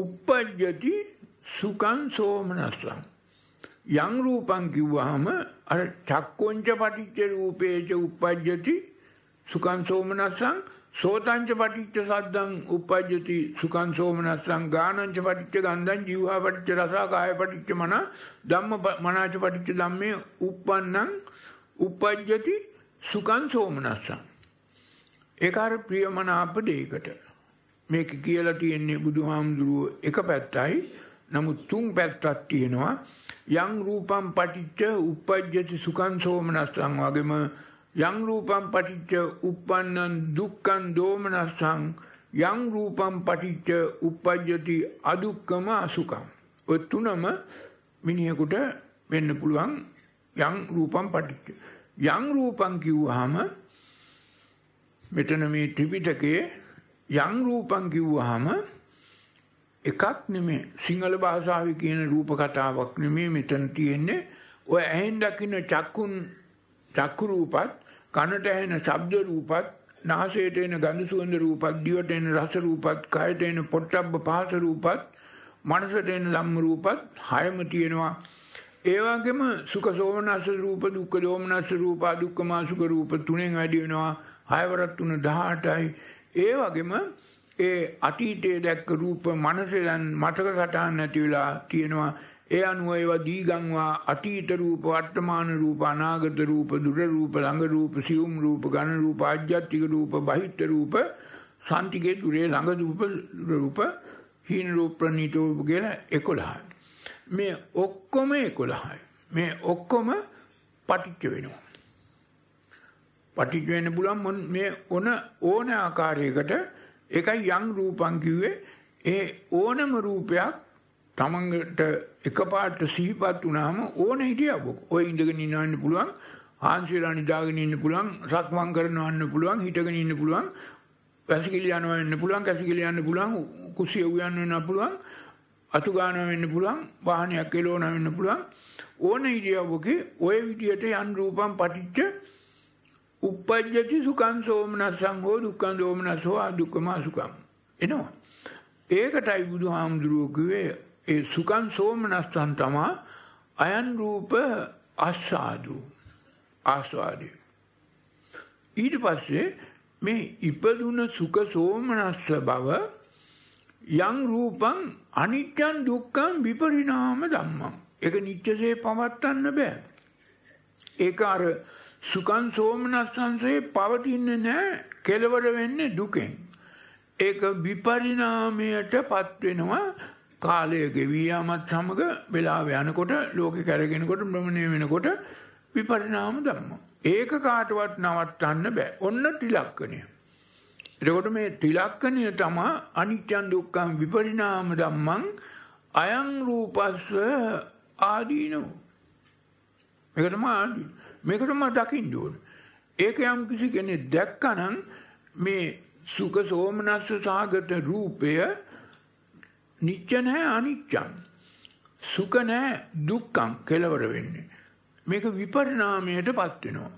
uppajjati සුකන් සෝමනස්සං යං රූපං කිව්වහම අර චක්කොංච පටිච්ච රූපේච uppajjati සුකන් සෝමනස්සං සෝතංච පටිච්ච සද්දං උපජ්ජති සුඛං සෝමනස්සං ගානංච පටිච්ච ගන්ධං ජීවහා පටිච්ච රසා කාය පටිච්ච මන ධම්ම මනාච පටිච්ච ධම්මේ uppannං උපජ්ජති සුඛං සෝමනස්සං ඒක අර ප්‍රියමනාප දෙයකට මේක කියලා තියෙන්නේ බුදුහාමුදුරුව එක පැත්තයි නමුත් තුන් පැත්තක් තියෙනවා යං රූපං පටිච්ච උපජ්ජති සුඛං සෝමනස්සං වගේම යං රූපං පටිච්ච uppannං දුක්ඛං දෝමනස්සං යං රූපං පටිච්ච uppajjati අදුක්කම අසුකම් ඔය තුනම මිනිහෙකුට වෙන්න පුළුවන් යං රූපං පටිච්ච යං රූපං කිව්වහම මෙතන මේ ත්‍රිපිටකයේ යං රූපං කිව්වහම එකක් නෙමෙයි සිංහල භාෂාවේ කියන රූප කතාවක් නෙමෙයි මෙතන තියෙන්නේ ඔය ඇහෙන් දකින්න චක්කුන් චක්කු රූපත් කනට ඇහෙන ශබ්ද රූපත් නාසයට එන ගඳ සුවඳ රූපත් දිවට එන රස රූපත් කයට එන පොට්ටබ්බ පහස රූපත් මනසට එන ධම්ම රූපත් හයම තියෙනවා ඒ වගේම සුඛ සෝමනස් රූප දුක්ඛ දෝමනස් රූප අදුක්ඛම සුඛ රූප තුනෙන් වැඩි වෙනවා හයවරක් තුන 18යි ඒ වගේම ඒ අතීතයේ දැක්ක රූප මනසෙන් මතක සටහන් නැති වෙලා තියෙනවා ඒ අනුව ඒවා දීගංවා අතීත රූප වර්තමාන රූප අනාගත රූප දුර රූප ළඟ රූප සියුම් රූප ඝන රූප ආධ්‍යාත්මික රූප බහිත්‍ය රූප සාන්තිකේ දුරේ ළඟ රූප රූප හීන රූප ප්‍රණීත රූප කියලා 11යි මේ ඔක්කොම 11යි මේ ඔක්කොම පටිච්ච වෙනවා පටිච්ච වෙන්න බුලම් මේ ඔන ඕන ආකාරයකට ඒකයි යම් රූපං කිව්වේ ඒ ඕනම රූපයක් තමන්ගට එකපාට සිහිපත් වනාම ඕන හිටියබොක් ඔය ඉඳගෙන ඉන්නන්න පුළුවන් හන්සේලා නිදාගෙන ඉන්න පුළුවන් සක්මන් කරනවන්න පුළුවන් හිටගෙන ඉන්න පුළුවන් වැසිකිලියනවන්න පුළුවන් කැසිකිලියන්න පුළුවන් කුසිය උයන්න වෙන පුළුවන් අතුගාන වෙන්න පුළුවන් වාහනයක් එලෝන වෙන්න පුළුවන් ඕන ඉඩියවගේ ඔය විදියට යන් රූපම් පටිච්ච උපද්ජති සුකන් සෝමනස්සං හෝ දුක්කන් දෝමනස් හෝ අදුක්කම සුකම් එනවා ඒකටයි බුදු හාමුදුරුවෝ කිව්වේ ඒ සුකන් සෝමනස්තන් තමා අයන් රූප අස්සාදු ආස්වාදය. ඊට පස්සේ මේ ඉපදුන සුඛ සෝමනස්ස බව යං රූපං අනිත්‍යං දුක්ඛං විපරිණාම ධම්මං. ඒක නිත්‍යසේ පවත්න්න බෑ. ඒක අර සුඛං සෝමනස්සංසේ පවතින්නේ නැහැ. කෙලවර වෙන්නේ දුකෙන්. ඒක විපරිණාමයටපත් වෙනවා කාලය ගෙවියාමත් සමග වෙලා යනකොට ලෝක කැරගෙනකොට බ්‍රමණය වෙනකොට විපරිනාම දම්ම. ඒක කාටවත් නවත්තන්න බෑ ඔන්න ටිලක්කනය. එතකොට මේ ටිලක්කනය තමා අනිත්‍යන් දුක්කම් විපරිනාම දම්මං අයං රූපස්ව ආදීනෝ. එකටම මේකටම දකිින් දුවන. ඒක යම් කිසි කෙනෙ දැක්කනං මේ සුක සෝමනස්ස සාගත රූපය නිත්‍ය නැහැ අනිත්‍යයි. සුඛ නැහැ දුක්ඛං කෙලවර වෙන්නේ. මේක විපරිණාමයටපත් වෙනවා.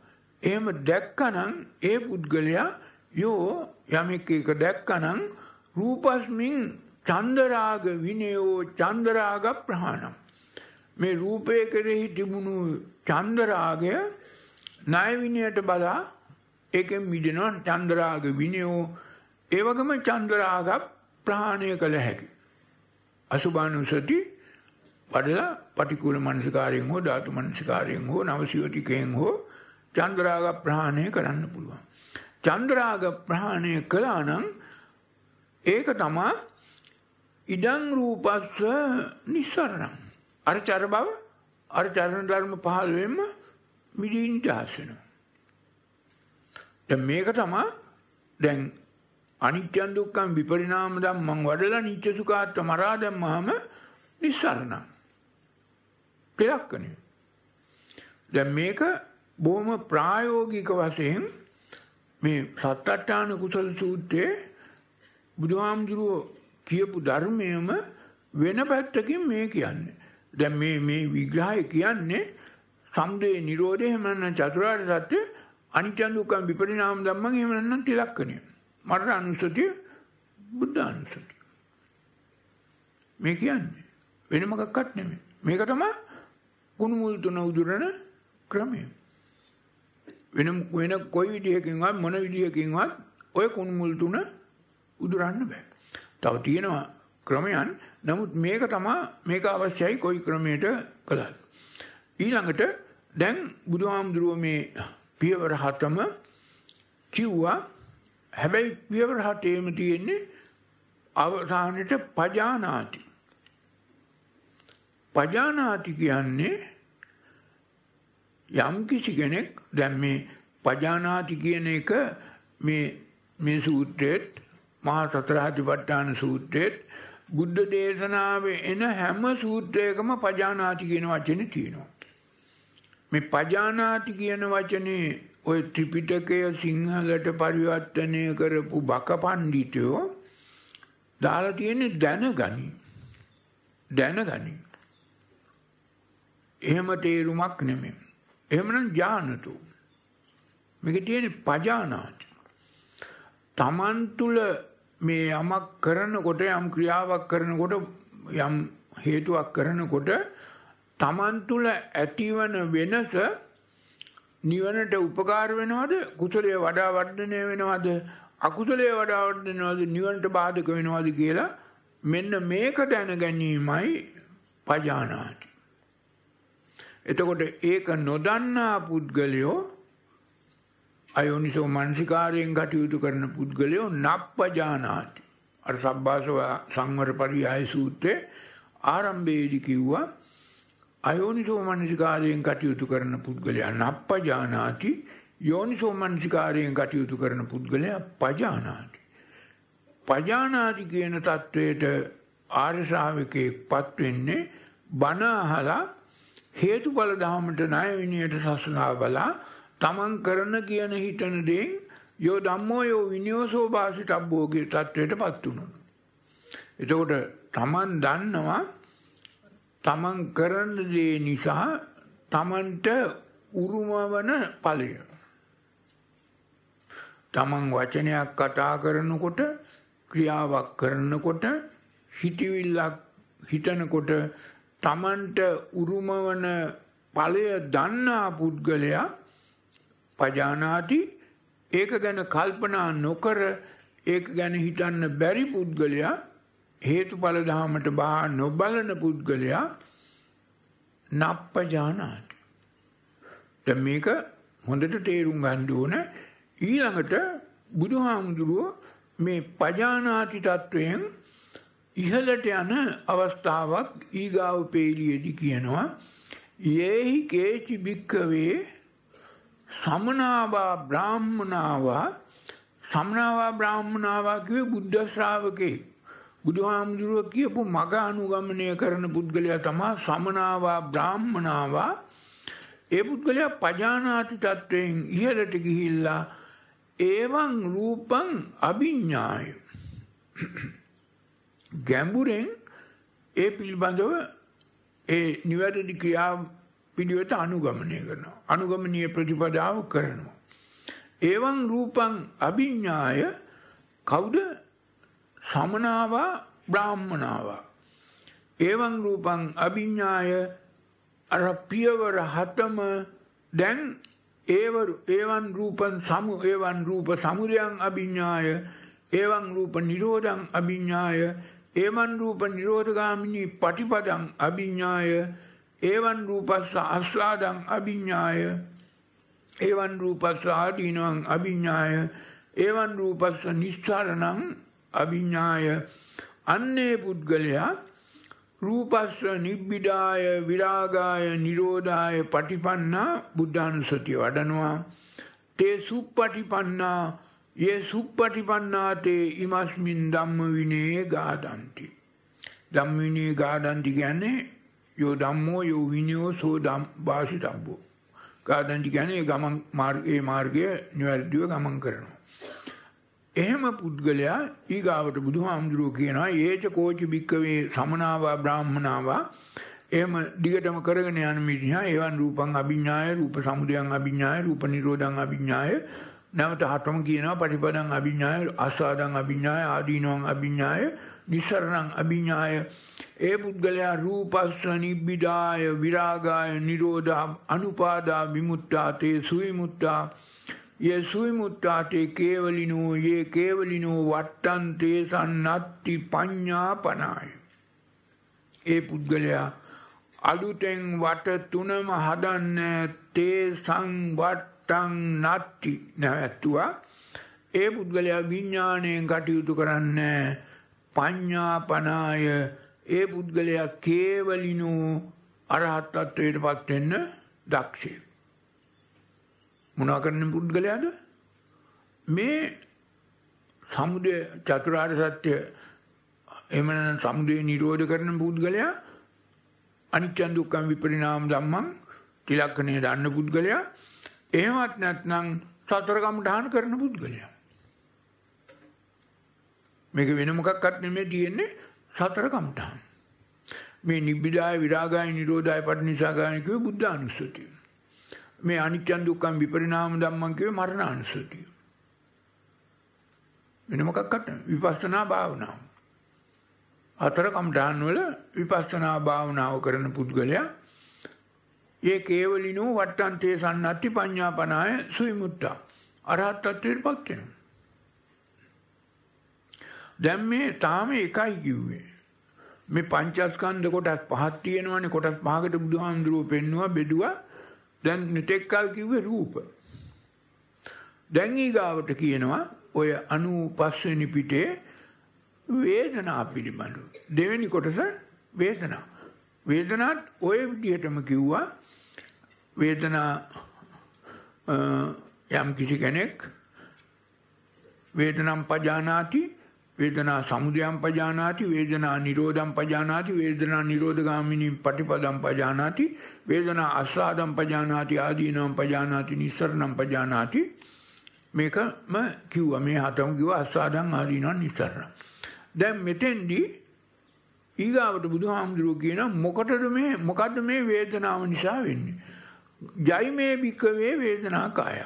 එහෙම දැක්කනම් ඒ පුද්ගලයා යෝ යමෙක් එක දැක්කනම් රූපස්මින් චන්දරාග විනයෝ චන්දරාග ප්‍රහාණම් මේ රූපේ කෙරෙහි තිබුණු චන්දරාගය ණය විනයට බලා ඒකෙන් මිදෙනවා චන්දරාග විනයෝ ඒ වගේම චන්දරාග ප්‍රහාණය කළ හැකි අසුභානුසති වඩලා පටිකූල මනසිකාරයෙන් හෝ ධාතු මනසිකාරයෙන් හෝ නවසියෝතිකයෙන් හෝ චන්ද්‍රාග ප්‍රහාණය කරන්න පුළුවන්. චන්ද්‍රාග ප්‍රහාණය කළා නම් ඒක තමා ඉඩං රූපස්ස නිස්සරණම්. අරචර බව අර චරණ ධර්ම පහළුවෙන්ම මිදීන් ජාසන. දැන් මේක තමා දැන් අනිත්‍යං දුක්ඛං විපරිණාම ධම්මං වඩලා නිත්‍ය සුඛාත්ව මරා දැම්මහම නිස්සරණ. ප්‍රයක්කනේ. දැන් මේක බොහොම ප්‍රායෝගික වශයෙන් මේ සත්තාටාන කුසල සූත්‍රයේ බුදුහාමුදුරුවෝ කියපු ධර්මයම වෙන පැත්තකින් මේ කියන්නේ. දැන් මේ මේ විග්‍රහය කියන්නේ සම්දේ නිරෝධය එහෙම නැත්නම් චතුරාර්ය සත්‍ය අනිත්‍ය දුක්ඛ විපරිණාම ධම්මං එහෙම නැත්නම් තිලක්කණිය. මරණ අනුස්සතිය බුද්ධ අනුස්සතිය. මේ කියන්නේ වෙන මොකක්වත් නෙමෙයි. මේක තමයි කුණු මුල් තුන උදුරන ක්‍රමය. වෙන වෙන කොයි විදියකින්වත් මොන විදියකින්වත් ඔය කුණු මුල් තුන උදුරන්න බෑ. තව තියෙනවා ක්‍රමයන්. නමුත් මේක තමයි මේක අවශ්‍යයි කොයි ක්‍රමයකට කළත්. ඊළඟට දැන් බුදුහාමුදුරුවෝ මේ පියවර හතම කිව්වා හැබැයි පියවර හතේම තියෙන්නේ අවසානට පජානාති. පජානාති කියන්නේ යම් කිසි කෙනෙක් දැන් මේ පජානාති කියන එක මේ මේ සූත්‍රයේත් මහා සතරාතිපට්ඨාන සූත්‍රයේත් බුද්ධ දේශනාවේ එන හැම සූත්‍රයකම පජානාති කියන වචනේ තියෙනවා. මේ පජානාති කියන වචනේ ඔය ත්‍රිපිටකය සිංහලට පරිවර්තනය කරපු බක පණ්ඩිතයෝ දාලා තියෙන දැනගනි. දැනගනි. එහෙම තේරුමක් නෙමෙයි. එහෙමනම් ඥානතු. මේක තියෙන පජානාති. Taman තුල මේ යමක් කරනකොට යම් ක්‍රියාවක් කරනකොට යම් හේතුවක් කරනකොට Taman තුල ඇතිවන වෙනස නිවනට උපකාර වෙනවද කුසලය වඩා වර්ධනය වෙනවද අකුසලය වඩා වර්ධනයවද නිවනට බාධක වෙනවද කියලා මෙන්න මේක දැන ගැනීමයි පජානාති. එතකොට ඒක නොදන්නා පුද්ගලයෝ අයෝනිසෝ මනසිකාරයෙන් කටයුතු කරන පුද්ගලයෝ නප්පජානාති. අර සබ්බාසව සංවර පරියාය සූත්‍රයේ ආරම්භයේදී කිව්වා අයෝනිසෝ මනසිකාරයෙන් කටයුතු කරන පුද්ගලයා නප්පජානාති යෝනිසෝ මනසිකාරයෙන් කටයුතු කරන පුද්ගලයා පජානාති. පජානාති කියන තත්ත්වයට ආර්ශාවකයෙක් පත්වෙන්නේ බනහලා හේතුඵල දහමට ණය විනයට සසනා බලා තමන් කරන කියන හිතන දේ යෝ ධම්මෝ යෝ විනයෝසෝ වාසිතබ්බෝගේ தത്വයට පත් වෙනවා. එතකොට තමන් දන්නවා තමන් කරන දේ නිසා තමන්ට උරුමවන ඵලය. තමන් වචනයක් කතා කරනකොට ක්‍රියාවක් කරනකොට හිතවිල්ලක් හිතනකොට තමන්ට උරුමවන ඵලය දන්නා පුද්ගලයා පජානාති ඒක ගැන කල්පනා නොකර ඒක ගැන හිතන්න බැරි පුද්ගලයා හේතුඵල ධහමට බා නොබලන පුද්ගලයා නප්පජානාති. දැන් මේක හොඳට තේරුම් ගන්න ඕන ඊළඟට බුදුහාමුදුරුවෝ මේ පජානාති තත්වයෙන් ඉහළට යන අවස්ථාවක් ඊගාව පේලියේදී කියනවා යේහි කේචි භික්කවේ සමනාවා බ්‍රාහ්මනාවා සමනාවා බ්‍රාහ්මනාවා කිව්වේ බුද්ධ ශ්‍රාවකේ බුදුහාමුදුරුව කියපු මග අනුගමනය කරන පුද්ගලයා තමා සමනාවා බ්‍රාහ්මනාවා ඒ පුද්ගලයා පජානාති තත්ත්වයෙන් ඉහලට ගිහිල්ලා ඒවන් රූපං අභිඤ්ඥාය ගැඹුරෙන් ඒ පිළිබඳව ඒ නිවැරදි ක්‍රියා පිළිවෙත අනුගමනය කරනවා. අනුගමනය ප්‍රතිපදාව කරනවා. ඒවන් රූපං අභිඤ්ඥාය කවුද සමනාවා බ්‍රාහ්මනාවා. ඒවන් රූපං අභිඥාය අර පියවර හතම දැන් ඒව ඒවන් රූපන් සමු ඒවන් රූප සමුරයන් අභිඥාය ඒවන් රූප නිරෝධං අභිඥාය ඒවන් රූප නිරෝධගාමිනී පටිපදං අභිඥාය ඒවන් රූපස්ස අස්වාදං අභිඥාය ඒවන් රූපස්ස ආදීනවං අභිඥාය ඒවන් රූපස්ස නිස්සාරණං අවිඥාය අන්නේ පුද්ගලයා රූපස්ව නිබ්බිඩාය විරාගාය නිරෝධාය පටිපන්නා බුද්ධානුසතිය වඩනවා තේ සුප්පටිපන්නා යේ සුප්පටිපන්නාතේ ඉමස්මින් ධම්ම විනේ ගාදන්ති ධම්ම විනේ ගාදන්ති කියන්නේ යෝ ධම්මෝ යෝ විනයෝ සෝ ධම් වාසි ධම්මෝ ගාදන්ති කියන්නේ ගමන් මාර්ගයේ මාර්ගය නිවැරදිව ගමන් කරනවා එහෙම පුද්ගලයා ඊගාවට බුදුහාමුදුරුව කියනවා ඒච කෝචි භික්කවේ සමනාවා බ්‍රාහ්මනාවා එහෙම දිගටම කරගෙන යන මිනිහා ඒවන් රූපං අභිඥාය රූප සමුදයං අභිඥාය රූප නිරෝධං අභිඥාය නැවත හතම කියනවා පටිපදං අභිඥාය ආස්වාදං අභිඥාය ආදීනවං අභිඥාය නිසරණං අභිඥාය ඒ පුද්ගලයා රූපස්ස නිබ්බිදාය විරාගාය නිරෝධා අනුපාදා විමුක්තා තේ සුවිමුක්තා යසුයිමුත්තාටේ කේවලිනෝ ඒ කේවලිනෝ වට්ටන්තේ සන්නත්ති පඤ්ඥාපනාය. ඒ පුද්ගලයා අලුතෙන් වට තුනම හදන්න තේ සංවට්ටං නත්ති නැවැත්තුවා ඒ පුද්ගලයා විඤ්ඥානයෙන් කටයුතු කරන්න පඤ්ඥාපනාය ඒ පුද්ගලයා කේවලිනෝ අරහත්තත්වයට පත්වෙන්න දක්ෂේ. මොනවා කරන පුද්ගලයාද මේ සමුදය චතුරාර්ය සත්‍ය එහෙම නැත්නම් සමුදය නිරෝධ කරන පුද්ගලයා අනිත්‍ය දුක්ඛ විපරිණාම ධම්මං තිලක්ෂණය දන්න පුද්ගලයා එහෙමත් නැත්නම් සතර කමඨාන කරන පුද්ගලයා මේක වෙන මොකක්වත් නෙමෙයි තියෙන්නේ සතර කමඨාන මේ නිබ්බිදාය විරාගාය නිරෝධාය පටිනිසගාය කිය බුද්ධානුස්සතිය මේ අනිච්චන් දුක්ඛන් විපරිණාම ධම්මං කියවේ මරණානුසතිය. වෙන මොකක්වත් විපස්සනා භාවනාව. හතර කම්ඨාන් වල විපස්සනා භාවනාව කරන පුද්ගලයා ඒ කේවලිනෝ වට්ටන්තේ සම්නත්ති පඤ්ඤාපනාය සුවිමුත්තා අරහත් ත්වයටපත් වෙනවා. දැන් මේ තාම එකයි කිව්වේ. මේ පංචස්කන්ධ කොටස් පහක් තියෙනවනේ කොටස් පහකට බුදුහාමුදුරුවෝ පෙන්නවා බෙදුවා දැන් මෙතෙක්කල් කිව්ව රූප. දැන් ඊගාවට කියනවා ඔය අනූ පස්වෙනි පිටේ වේදනා පිළිබඳු. දෙවැනි කොටස වේදනා. වේදනාත් ඔය විදිහටම කිව්වා වේදනා යම් කිසි කෙනෙක් වේදනම් පජානාති වේදනා සමුදයම් පජානාති වේදනා නිරෝධම් පජානාති වේදනා නිරෝධගාමිනී පටිපදම් පජානාති වේදනා අස්සාදම් පජානාති ආදීනම් පජානාති නිස්සරණම් පජානාති මේකම කිව්වා මේ හතම කිව්වා අස්සාදම් ආදීනම් නිස්සරණ. දැන් මෙතෙන්දී ඊගාවට බුදුහාමුදුරුවෝ කියන මොකටද මේ මොකද්ද මේ වේදනාව නිසා වෙන්නේ? ජයි මේ භික්කවේ වේදනා කාය.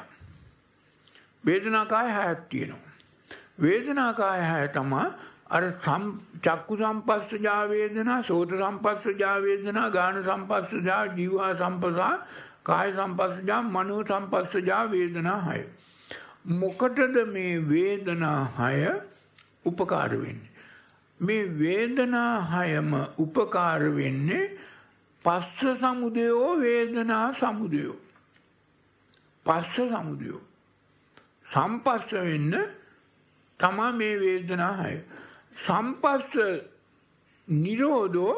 වේදනා කාය හයක් තියෙනවා. වේදනා කාය හය තමයි අර චක්කු සම්පස්සජා වේදනා, සෝත සම්පස්සජා වේදනා, ගාන සම්පස්සජා, ජීවා සම්පසා, කාය සම්පස්සජා, මනෝ සම්පස්සජා වේදනා හය. මොකටද මේ වේදනා හය උපකාර වෙන්නේ? මේ වේදනා හයම උපකාර වෙන්නේ පස්ස සමුදයෝ වේදනා සමුදයෝ. පස්ස සමුදයෝ. සම්පස්ස වෙන්න තමා මේ වේදනා හය. සම්පස්ස නිරෝධෝ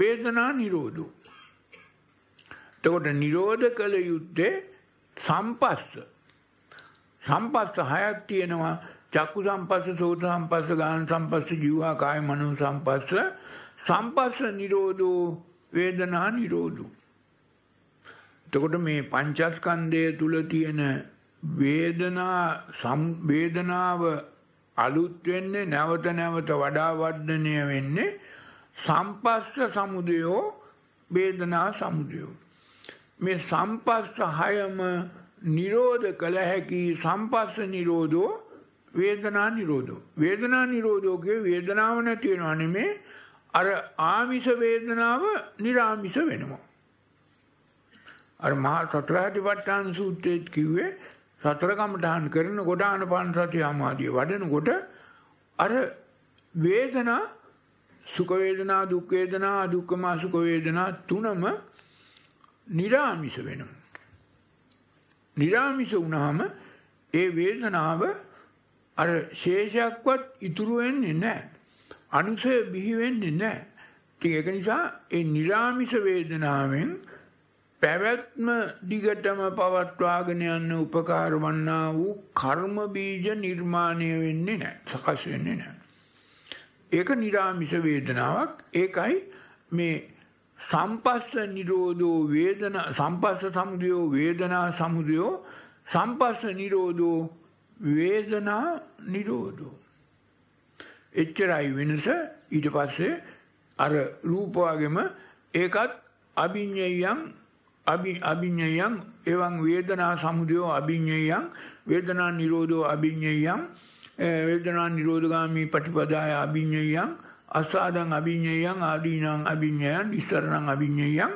වේදනා නිරෝධෝ. එතකොට නිරෝධ කළ යුත්තේ සම්පස්ස. සම්පස්ස හයක් තියෙනවා චක්කු සම්පස්ස සෝත සම්පස්ස ගාන සම්පස්ස ජීවා කාය මනෝ සම්පස්ස සම්පස්ස නිරෝධෝ වේදනා නිරෝධෝ. එතකොට මේ පංචස්කන්ධය තුල තියෙන වේදනා වේදනාව අලුත් වෙන්නේ නැවත නැවත වඩා වර්ධනය වෙන්නේ සම්පස්ස සමුදයෝ වේදනා සමුදයෝ මේ සම්පස්ස හයම නිරෝධ කළ හැකි සම්පස්ස නිරෝධෝ වේදනා නිරෝධෝ වේදනා නිරෝධෝගේ වේදනාව නැති වෙනවා නෙමේ අර ආමිෂ වේදනාව निराමිෂ වෙනවා අර මහා සතරාටිපට්ඨාන සූත්‍රයේ කිව්වේ සතර කමඨහන් කරන කොට ආනපාන සතිය සමාධිය වඩනකොට අර වේදනා සුඛ වේදනා දුක් වේදනා අදුක්කම සුඛ වේදනා තුනම निराமிස වෙනවා. निराமிස වුණාම ඒ වේදනාව අර ශේෂයක්වත් ඉතුරු වෙන්නේ නැහැ. අනුසය බිහි වෙන්නේ නැහැ. ඉතින් ඒක නිසා ඒ निराமிස වේදනාවෙන් පැවැත්ම දිගටම පවත්වාගෙන යන්න උපකාර වන්නා වූ කර්ම බීජ නිර්මාණය වෙන්නේ නැහැ. සකස් වෙන්නේ නැහැ. ඒක निराமிස වේදනාවක්. ඒකයි මේ සම්පස්ස නිරෝධෝ වේදන සම්පස්ස සමුදයෝ වේදනා සමුදයෝ සම්පස්ස නිරෝධෝ වේදනා නිරෝධෝ එච්චරයි වෙනස ඊට පස්සේ අර රූප වගේම ඒකත් අභිඤ්ඤයයන් අභි අභිඤ්ඤයං එවං වේදනා සමුදයෝ අභිඤ්ඤයං වේදනා නිරෝධෝ අභිඤ්ඤයං වේදනා නිරෝධගාමී පටිපදාය අභිඤ්ඤයං අසාදං අභිඤ්ඤයං ආදීනං අභිඤ්ඤයං ඉස්සරණං අභිඤ්ඤයං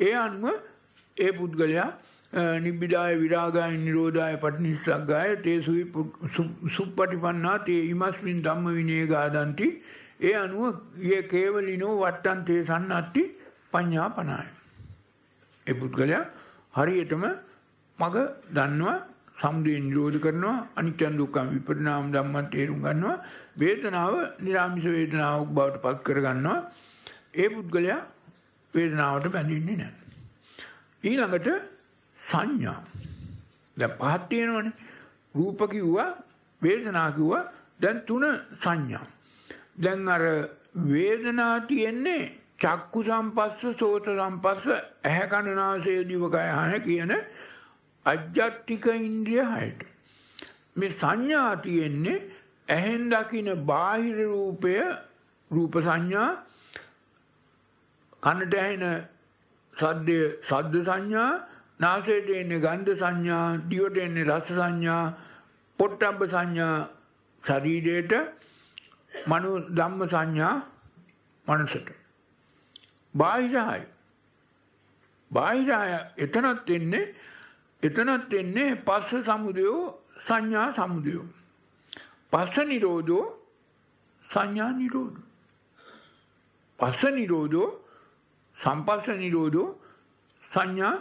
ඒ අනුව ඒ පුද්ගලයා නිබ්බිදාය විරාගාය නිරෝධාය පටිනිස්සග්ගාය තේ සුවි සුප්පටිපන්නා තේ ීමස්මින් ධම්ම විනය ගාදන්ති ඒ අනුව ය කේවලිනෝ වට්ටන් තේ සන්නත්ති පඤ්ඤාපනාය ඒ පුද්ගලයා හරියටම මග දන්නවා සමුදය නිරෝධ කරනවා අනිත්‍ය දුක්ඛ විපරිණාම ධම්ම තේරුම් ගන්නවා වේදනාව නිරාමිෂ වේදනාවක් බවට පත් කර ගන්නවා ඒ පුද්ගලයා වේදනාවට බැඳෙන්නේ නැහැ ඊළඟට සංඥා දැන් පහක් තියෙනවනේ රූප කිව්වා වේදනා කිව්වා දැන් තුන සංඥා දැන් අර වේදනා තියෙන්නේ චක්කු සම්පස්ස සෝත සම්පස්ස ඇහැ කණනාසය දිවකය හන කියන අජ්ජත්තික ඉන්ද්‍රිය හයට. මේ සංඥා තියෙන්නේ ඇහෙන් දකින බාහිර රූපය රූප සංඥා කනට ඇහෙන සද්දය සද්ද සංඥා නාසයට එන්නේ ගන්ධ සංඥා දිවට එන්නේ රස සංඥා පොට්ටබ්බ සංඥා ශරීරයට මනු ධම්ම සංඥා මනසට බාහිරාය. බාහිරාය එතනත් එන්නේ එතනත් එන්නේ පස්ස සමුදයෝ සංඥා සමුදයෝ. පස්ස නිරෝධෝ සංඥා නිරෝධ. පස්ස නිරෝධෝ සම්පස්ස නිරෝධෝ සංඥා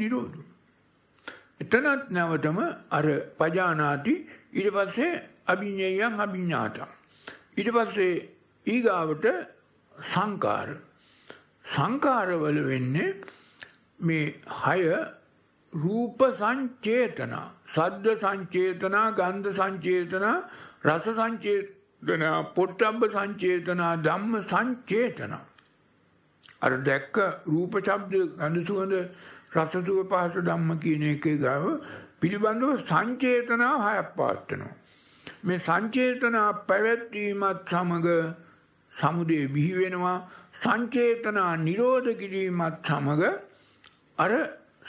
නිරෝධ. එතනත් නැවතම අර පජානාති ඊට පස්සේ අභිඤ්ඤයං අභිඥාතං. ඊට පස්සේ ඊගාවට සංකාර සංකාරවල වෙන්නේ මේ හය රූප සංචේතනා සද්ද සංචේතනා ගන්ධ සංචේතනා රස සංචේතනා පොට්ටබ්බ සංචේතනා ධම්ම සංචේතනා අර දැක්ක රූප ශබ්ද ගඳ සුවඳ රස සුව පහස ධම්ම කියන එකේ ගාව පිළිබඳව සංචේතනා හයක් පාත්වනවා මේ සංචේතනා පැවැත්වීමත් සමග සමුදේ බිහි වෙනවා සංචේතනා නිරෝධ කිරීමත් සමග අර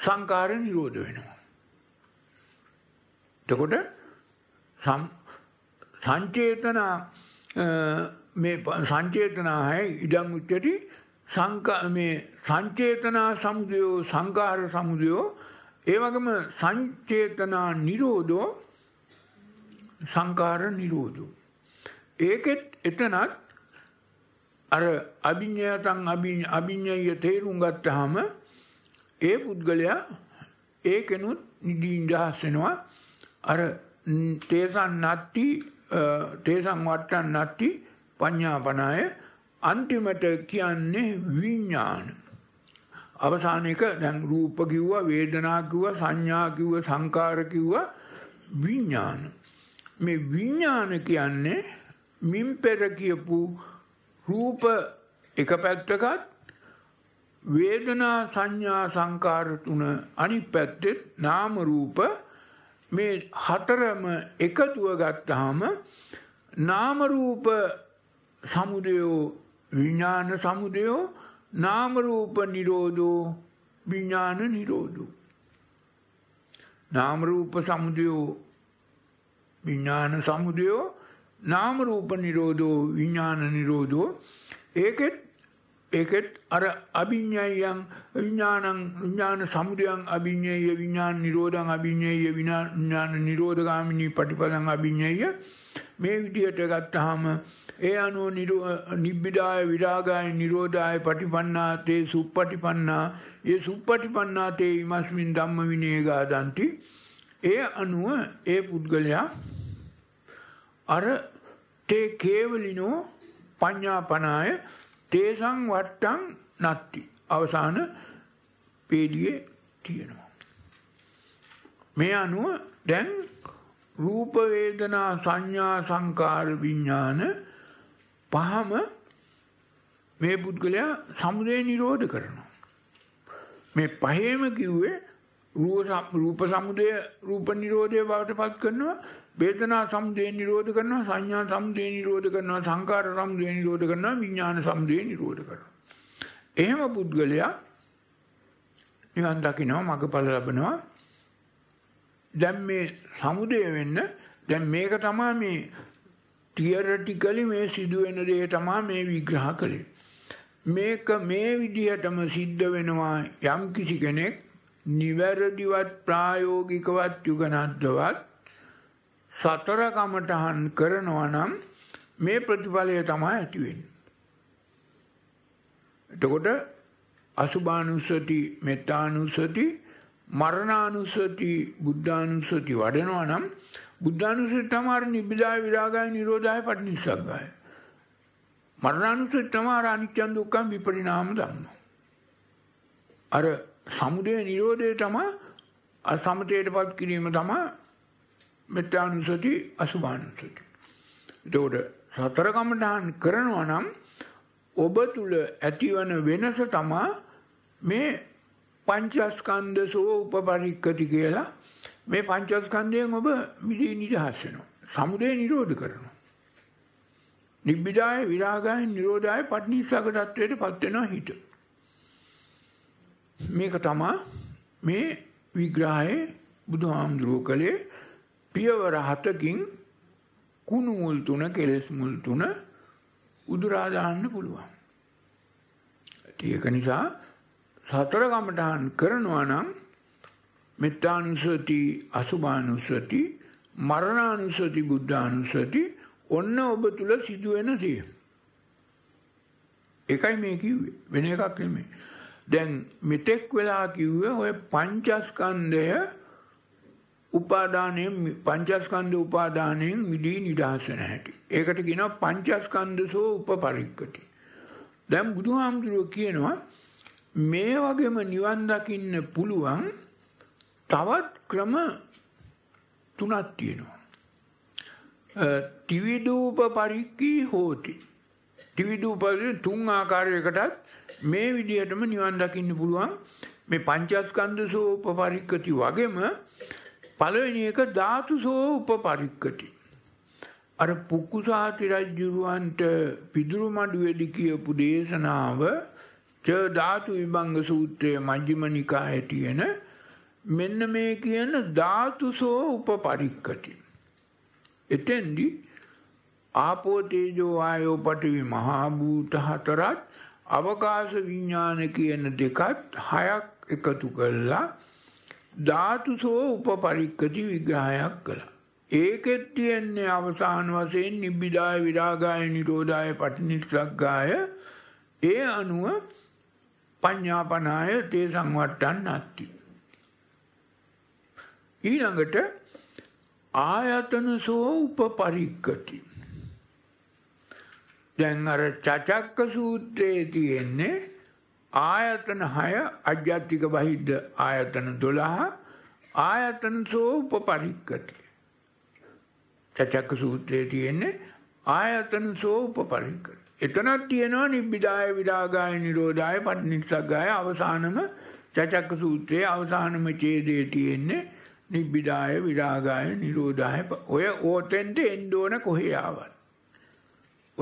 සංකාර නිරෝධ වෙනවා. එතකොට සංචේතනා මේ සංචේතනායි ඉදං උච්චති මේ සංචේතනා සමුදයෝ සංකාර සමුදයෝ ඒ වගේම සංචේතනා නිරෝධෝ සංකාර නිරෝධෝ ඒකෙත් එතනත් අර අභිඤ්ඤයටන් අභිඤ්ඤය තේරුම් ගත්තාම ඒ පුද්ගලයා ඒකෙනුත් නිදීන් දහස් වෙනවා අර තේසන් නැති තේසන් වට්ටන් නැති පඤ්ඤාපනාය අන්තිමට කියන්නේ විඥාන අවසාන එක දැන් රූප කිව්වා වේදනා කිව්වා සංඥා කිව්වා සංකාර කිව්වා විඥාන මේ විඥාන කියන්නේ මින් පෙර කියපු රූප එක පැත්තකත් වේදනා සංඥා සංකාර තුන අනිත් පැත්තේ නාම රූප මේ හතරම එකතුව ගත්තාම නාම රූප සමුදයෝ විඥාන සමුදයෝ නාම රූප නිරෝධෝ විඥාන නිරෝධෝ නාම රූප සමුදයෝ විඥාන සමුදයෝ නාම රූප නිරෝධෝ විඥාන නිරෝධෝ ඒකෙත් ඒකෙත් අර අභිඤ්ඤයයන් විඥානං විඥාන සමුදයං අභිඤ්ඤය විඥාන නිරෝධං අභිඤ්ඤය විඥාන නිරෝධගාමිනී පටිපදං අභිඤ්ඤය මේ විදියට ගත්තාම ඒ අනුව නිබ්බිදාය විරාගාය නිරෝධාය පටිපන්නා තේ සුප්පටිපන්නා ඒ සුප්පටිපන්නා තේ ීමස්මින් ධම්ම විනේගාදන්ති ඒ අනුව ඒ පුද්ගලයා අර තේ කේවලිනෝ පඤ්ඤාපනාය තේසං වට්ටං නත්ති අවසාන පේලියේ තියෙනවා මේ අනුව දැන් රූප වේදනා සංඥා සංකාර විඥාන පහම මේ පුද්ගලයා සමුදය නිරෝධ කරනවා මේ පහේම කිව්වේ රූප රූප සමුදය රූප නිරෝධය බවට පත් කරනවා වේදනා සමුදය නිරෝධ කරනවා සංඥා සමුදය නිරෝධ කරනවා සංකාර සමුදය නිරෝධ කරනවා විඥාන සමුදය නිරෝධ කරනවා එහෙම පුද්ගලයා නිවන් දකිනවා මගඵල ලබනවා දැන් මේ සමුදය වෙන්න දැන් මේක තමයි මේ තියරටිකලි මේ සිදුවෙන දේ තමයි මේ විග්‍රහ කළේ මේක මේ විදිහටම සිද්ධ වෙනවා යම් කිසි කෙනෙක් නිවැරදිවත් ප්‍රායෝගිකවත් යුගනද්දවත් සතර කමඨහන් කරනවා නම් මේ ප්‍රතිඵලය තමයි ඇති වෙන්නේ. එතකොට අසුභානුස්සති, මෙත්තානුස්සති, මරණානුස්සති, බුද්ධානුස්සති වඩනවා නම් බුද්ධානුස්සති තමයි නිබ්බිදා විරාගය නිරෝධය පටිනිස්සග්ගය. මරණානුස්සති තමයි අනිත්‍ය දුක්ඛ විපරිණාම ධම්ම. අර සමුදය නිරෝධය තමයි අසමතේටපත් කිරීම තමයි මෙත්‍යානුසති අසුභානුසති. එතකොට සතර කමඨාන් කරනවා නම් ඔබ තුල ඇතිවන වෙනස තමයි මේ පංචස්කන්ධ සෝප පරික්කති කියලා මේ පංචස්කන්ධයෙන් ඔබ මිදී නිදහස් වෙනවා. සමුදය නිරෝධ කරනවා. නිබ්බිදාය විරාගය නිරෝධය පටිනිස්සග තත්වයට පත් වෙනවා හිත. මේක තමයි මේ විග්‍රහයේ බුදුහාමුදුරුවෝ කලේ පියවර හතකින් කුණු මුල් තුන කෙලස් මුල් තුන උදුරා දාන්න පුළුවන්. ඒක නිසා සතර කමඨාන් කරනවා නම් මෙත්තානුසති අසුභානුසති මරණානුසති බුද්ධානුසති ඔන්න ඔබ තුල සිදුවෙන දේ. එකයි මේ කිව්වේ වෙන එකක් නෙමෙයි. දැන් මෙතෙක් වෙලා කිව්වේ ඔය පංචස්කන්ධය උපාදානයෙන් පංචස්කන්ධ උපාදානයෙන් මිදී නිදහස් වෙන හැටි. ඒකට කියනවා පංචස්කන්ධසෝ උපපරික්කටි. දැන් බුදුහාමුදුරුවෝ කියනවා මේ වගේම නිවන් දකින්න පුළුවන් තවත් ක්‍රම තුනක් තියෙනවා. ත්‍රිවිධූප පරික්කී හෝති. ත්‍රිවිධූප තුන් ආකාරයකටත් මේ විදිහටම නිවන් දකින්න පුළුවන්. මේ පංචස්කන්ධසෝ උපපරික්කති වගේම පළවෙනි එක ධාතු සෝ උපපරික්කටි. අර පුක්කුසාති රජ්ජුරුවන්ට පිදුරු මඩුවෙඩි කියපු දේශනාව ච ධාතු විභංග සූත්‍රය මජ්ජිම නිකාය තියෙන මෙන්න මේ කියන ධාතුසෝ උපපරික්කටි. එතෙන්දි ආපෝතේජෝ ආයෝ පටිවි මහා භූත හතරත් අවකාශ විඥාන කියන දෙකත් හයක් එකතු කළා ධාතුසෝ උපපරික්කති විග්‍රහයක් කළා. ඒකෙත් තියෙන්නේ අවසාන වශයෙන් නිබ්බිදාය විරාගාය නිරෝධාය පටිනිස්සග්ගාය ඒ අනුව පඤ්ඤාපනාය තේ සංවට්ටන් නැති. ඊළඟට ආයතනසෝ උපපරික්කති. දැන් අර චචක්ක සූත්‍රයේ තියෙන්නේ ආයතන 6 අජ්ජත්තික බහිද්ද ආයතන 12 ආයතනසෝ උපපරික්කති. චක්ක සූත්‍රයේ තියෙන්නේ ආයතනසෝ උපපරික්කති. එතනක් තියෙනවා නිබ්බිදාය විඩාගාය නිරෝධාය පටිනිස්සග්ගාය අවසානම චක්ක සූත්‍රයේ අවසානම ඡේදයේ තියෙන්නේ නිබ්බිදාය විරාගාය නිරෝධාය ඔය ඕතෙන්ට එන්න ඕන කොහේ ආවත්.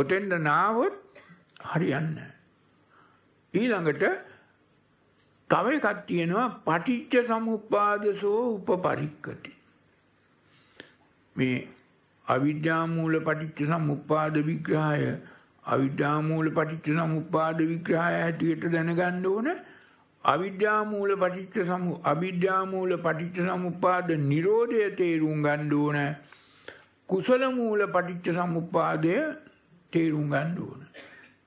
ඔතෙන්ට නාවොත් හරියන්නේ ඊළඟට තව එකක් තියෙනවා පටිච්ච සමුප්පාදසෝ උපපරික්කටි. මේ අවිද්‍යාමූල පටිච්ච සමුප්පාද විග්‍රහය අවිද්‍යාමූල පටිච්ච සමුප්පාද විග්‍රහය හැටියට දැනගන්න ඕන අවිද්‍යාමූල පටිච්ච සමු අවිද්‍යාමූල පටිච්ච සමුප්පාද නිරෝධය තේරුම් ගන්න ඕන කුසල මූල පටිච්ච සමුප්පාදය තේරුම් ගන්න ඕන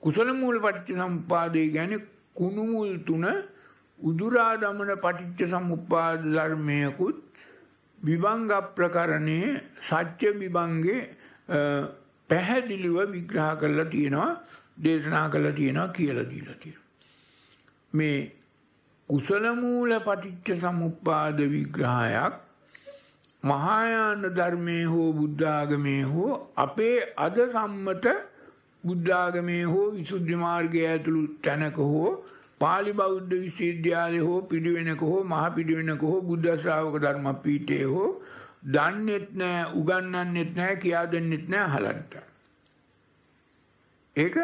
කුසල මූල පටිච්ච සම්පාදේ ගැන කුණුමුල් තුන උදුරා දමන පටිච්ච සමුප්පාද ධර්මයකුත් විභංග ප්‍රකරණයේ සත්‍ය විභංගේ පැහැදිලිව විග්‍රහ කරලා තියෙනවා දේශනා කරලා තියෙනවා කියලා දීලා තියෙනවා මේ කුසල මූල පටිච්ච සමුප්පාද විග්‍රහයක් මහායාන ධර්මයේ හෝ බුද්ධ ආගමේ හෝ අපේ අද සම්මත බුද්ධාගමේ හෝ විසුද්ධි මාර්ගය ඇතුළු තැනක හෝ පාලි බෞද්ධ විශ්වවිද්‍යාලය හෝ පිළිවෙනක හෝ මහ පිළිවෙනක හෝ බුද්ධ ශ්‍රාවක ධර්ම පීඨයේ හෝ දන්නෙත් නෑ උගන්වන්නෙත් නෑ කියා දෙන්නෙත් නෑ අහලන්ට. ඒක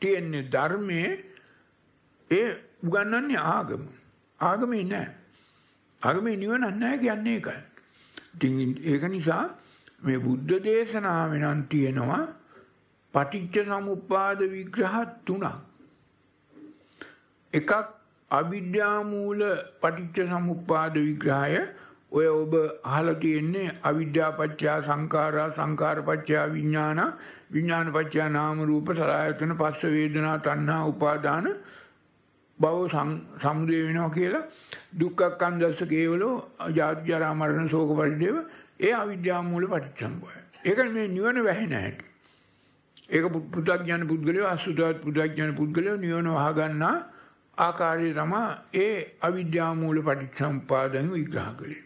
තියෙන්නේ ධර්මයේ ඒ උගන්වන්නේ ආගම. ආගමේ නෑ. ආගමේ නිවන නෑ කියන්නේ ඒකයි. ඉතින් ඒක නිසා මේ බුද්ධ දේශනාවෙන් තියෙනවා පටිච්ච සමුප්පාද විග්‍රහ තුනක් එකක් අවිද්‍යාමූල පටිච්ච සමුප්පාද විග්‍රහය ඔය ඔබ අහලා තියෙන්නේ අවිද්‍යාපච්චයා සංඛාරා සංඛාරපච්චයා විඥාන විඥානපච්චයා නාම රූප සලආයතන පස්ස වේදනා තණ්හා උපාදාන බව සමුදය වෙනවා කියලා දුක්ඛකන්දස්ස කේවලෝ ජාති ජරා මරණ ශෝක පරිදේව ඒ අවිද්‍යාමූල පටිච්ච සමුප්පාය. ඒක මේ නිවන වැහෙන හැටි. ඒක පුදග්ඥාන පුද්ගලයෝ අසුදාත් පුදග්ඥාන පුද්ගලයෝ නිවන වහගන්නා ආකාරය තමා ඒ අවිද්‍යාමූල පටිච්චසම්පාදයෙන් විග්‍රහ කළේ.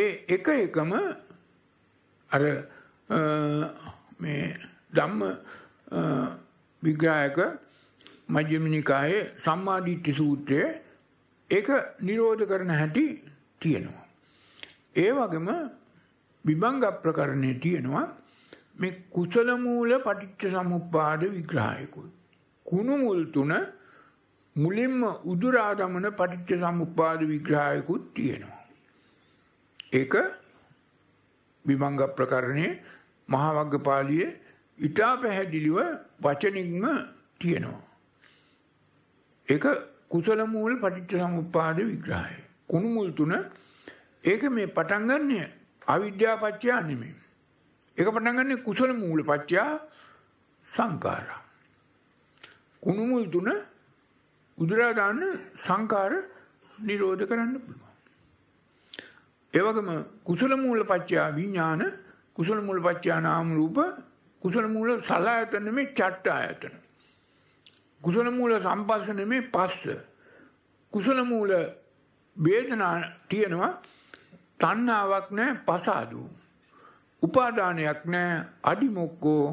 ඒ එක එකම අර මේ ධම්ම විග්‍රහයක මජ්ක්‍ධිම නිකායේ සම්මා දිට්ඨි සූත්‍රයේ ඒක නිරෝධ කරන හැටි තියෙනවා. ඒ වගේම විභංග ප්‍රකරණේ තියෙනවා මේ කුසල මූල පටිච්ච සමුප්පාද විග්‍රහයකුයි. කුණු මුල් තුන මුලින්ම උදුරා දමන පටිච්ච සමුප්පාද විග්‍රහයකුත් තියෙනවා. ඒක විභංග ප්‍රකරණේ මහා වග්ගපාළියේ ඊටා පැහැදිලිව වචනින්ම තියෙනවා. ඒක කුසල මූල පටිච්ච සමුප්පාද විග්‍රහය. කුණු මුල් තුන ඒක මේ පටන් ගන්න අවිද්‍යාව පත්‍ය නෙමෙයි. ඒක පටන් ගන්න කුසල මූලපත්‍ය සංඛාරා. කුණු මුල් තුන උදුරා දාන්න සංඛාර නිරෝධ කරන්න පුළුවන්. ඒ වගේම කුසල මූලපත්‍ය විඥාන කුසල මූලපත්‍ය නාම රූප කුසල මූල සලආයතන මේ චට්ඨ ආයතන. කුසල මූල සම්පස්සන මේ පස්ස. කුසල මූල වේදනා තියෙනවා තණ්හාවක් නැහැ පසාදුව. උපාදානයක් නෑ අඩිමොක්කෝ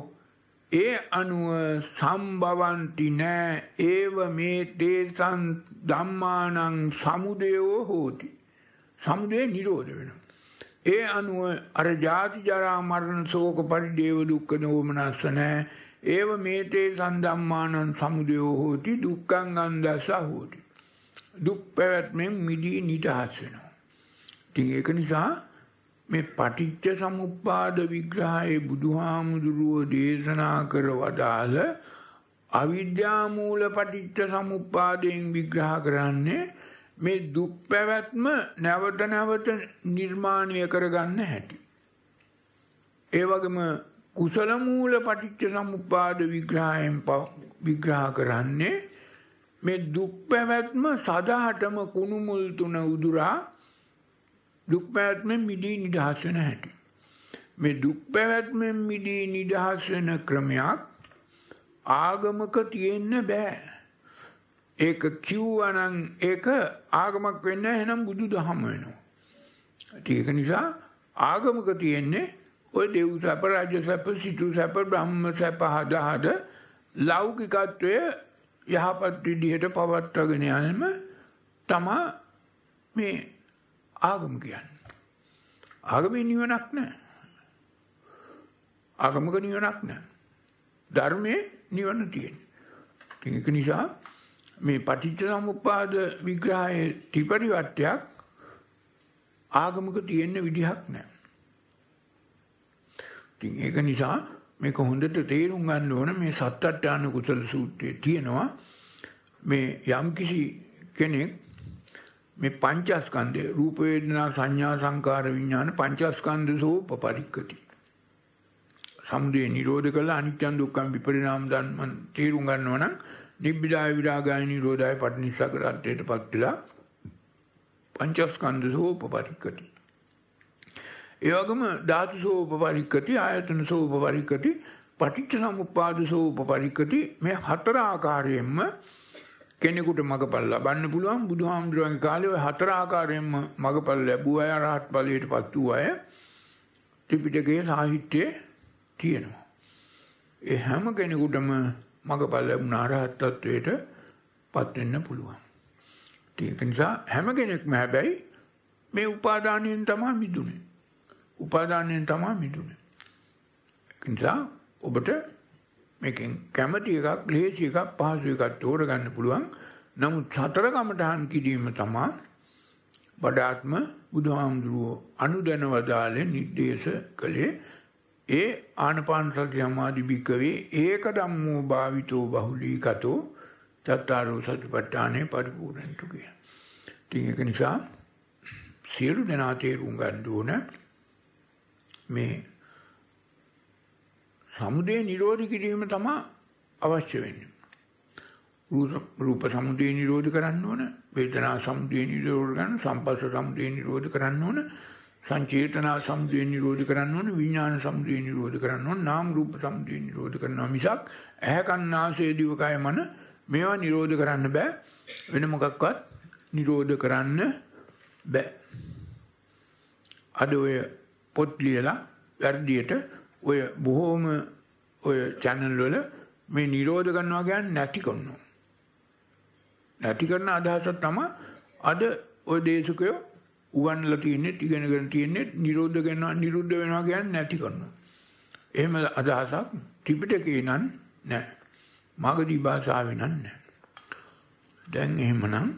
ඒ අනුව සම්භවන්ති නෑ ඒව මේ තේසන් ධම්මානං සමුදයෝ හෝති. සමුදය නිරෝධ වෙන. ඒ අනුව අර ජාති ජරා මරණ සෝක පරිදේව දුක්ඛ දෝමනස්ස නෑ. ඒව මේතේ සම්ධම්මානං සමුදයෝ හෝති දුක්ඛං අන්දස හෝති. දුක් පැවැත්මෙන් මිදී නිදහස් වෙනවා. ඉතින් ඒක නිසා මේ පටිච්ච සමුප්පාද විග්‍රහයේ බුදුහාමුදුරුවෝ දේශනා කර වදාළ අවිද්‍යාමූල පටිච්ච සමුප්පාදයෙන් විග්‍රහ කරන්නේ මේ දුක් පැවැත්ම නැවත නැවත නිර්මාණය කරගන්න හැටි. ඒ වගේම කුසල මූල පටිච්ච සමුප්පාද විග්‍රහයෙන් විග්‍රහ කරන්නේ මේ දුක් පැවැත්ම සදාටම කුණුමුල් තුන උදුරා දුක් පැවැත්මෙන් මිදී නිදහස් වෙන හැටි. මේ දුක් පැවැත්මෙන් මිදී නිදහස් වෙන ක්‍රමයක් ආගමක තියෙන්න බෑ. ඒක කිව්වනම් ඒක ආගමක් වෙන්න එහෙනම් බුදු දහම වෙනවා. ඒක නිසා ආගමක තියෙන්නේ ඔය දෙව් සැප රාජ්‍ය සැප සිටු සැප බ්‍රහ්ම සැප හද හද ලෞකිකත්වය යහපත් විදිහට පවත්වාගෙන යෑම තමයි මේ ආගම කියන්නේ. ආගමේ නිවනක් නැහැ. ආගමක නිවනක් නැහැ. ධර්මයේ නිවන තියෙන්නේ. ඒක නිසා මේ පටිච්ච සමුප්පාද විග්‍රහයේ ත්‍රිපරිවර්තයක් ආගමක තියෙන විදිහක් නැහැ. ඉතින් ඒක නිසා මේක හොඳට තේරුම් ගන්න ඕන මේ සත්ත්‍යාන කුසල සූත්‍රයේ තියෙනවා මේ යම්කිසි කෙනෙක් මේ පංචස්කන්ධය රූප වේදනා සංඥා සංකාර විඥාන පංචස්කන්ධසෝ පපරික්කති. සමුදය නිරෝධ කළා අනිත්‍යං දුක්ඛං විපරිණාම ධර්මං තේරුම් ගන්නවා නම් නිබ්බිදාය විරාගාය නිරෝධාය පටිනිස්සග්ගරත්තේටපත් වෙලා පංචස්කන්ධසෝ පපරික්කති. ඒ වගේම ධාතුසෝ පපරික්කති ආයතනසෝ පපරික්කති පටිච්ච සමුප්පාදසෝ පපරික්කති මේ හතර ආකාරයෙන්ම කෙනෙකුට මගපල් ලබන්න පුළුවන් බුදුහාමුදුරුවන්ගේ කාලේ ওই හතර ආකාරයෙන්ම මගපල් ලැබුවා අය රහත් ඵලයටපත් වූ අය ත්‍රිපිටකයේ සාහිත්‍යයේ තියෙනවා. ඒ හැම කෙනෙකුටම මගපල් ලැබුණා රහත් ත්වයටපත් වෙන්න පුළුවන්. ඒක නිසා හැම කෙනෙක්ම හැබැයි මේ උපාදානයෙන් තමයි මිදුනේ. උපාදානයෙන් තමයි මිදුනේ. ඒ නිසා ඔබට මේකෙන් කැමති එකක්, ලේසි එකක්, පහසු එකක් තෝරගන්න පුළුවන්. නමුත් සතර කමඨහන් කිරීම තමයි වඩාත්ම බුදුහාමුදුරුවෝ අනුදැනවදාලේ නිर्देश කළේ. ඒ ආනපාන සති සමාධි භික්කවේ ඒක ධම්මෝ භාවිතෝ බහුලීකතෝ තත්තාරෝ සතිපට්ඨානේ පරිපූර්ණන්තු කිය. ඉතින් ඒක නිසා සියලු දෙනා තේරුම් ගන්න ඕන මේ සමුදය නිරෝධ කිරීම තමයි අවශ්‍ය වෙන්නේ. රූප සමුදය නිරෝධ කරන්න ඕන, වේදනා සමුදය නිරෝධ කරන්න, සංපස්ස සමුදය නිරෝධ කරන්න ඕන, සංචේතනා සමුදය නිරෝධ කරන්න ඕන, විඥාන සමුදය නිරෝධ කරන්න ඕන, නාම රූප සමුදය නිරෝධ කරනවා මිසක් ඇහැ කන් නාසය දිව කය මන මේවා නිරෝධ කරන්න බෑ. වෙන මොකක්වත් නිරෝධ කරන්න බෑ. අද ඔය පොත් ලියලා වැඩියට ඔය බොහෝම ඔය channel වල මේ නිරෝධ කරනවා කියන්නේ නැති කරනවා. නැති කරන අදහස තමයි අද ඔය දේශකයෝ උගන්ලා තියන්නේ ඉගෙනගෙන තියන්නේ නිරෝධ කරනවා නිරුද්ධ වෙනවා කියන්නේ නැති කරනවා. එහෙම අදහසක් ත්‍රිපිටකේ නන් නැහැ. මාගදී භාෂාවේ නන් නැහැ. දැන් එහෙමනම්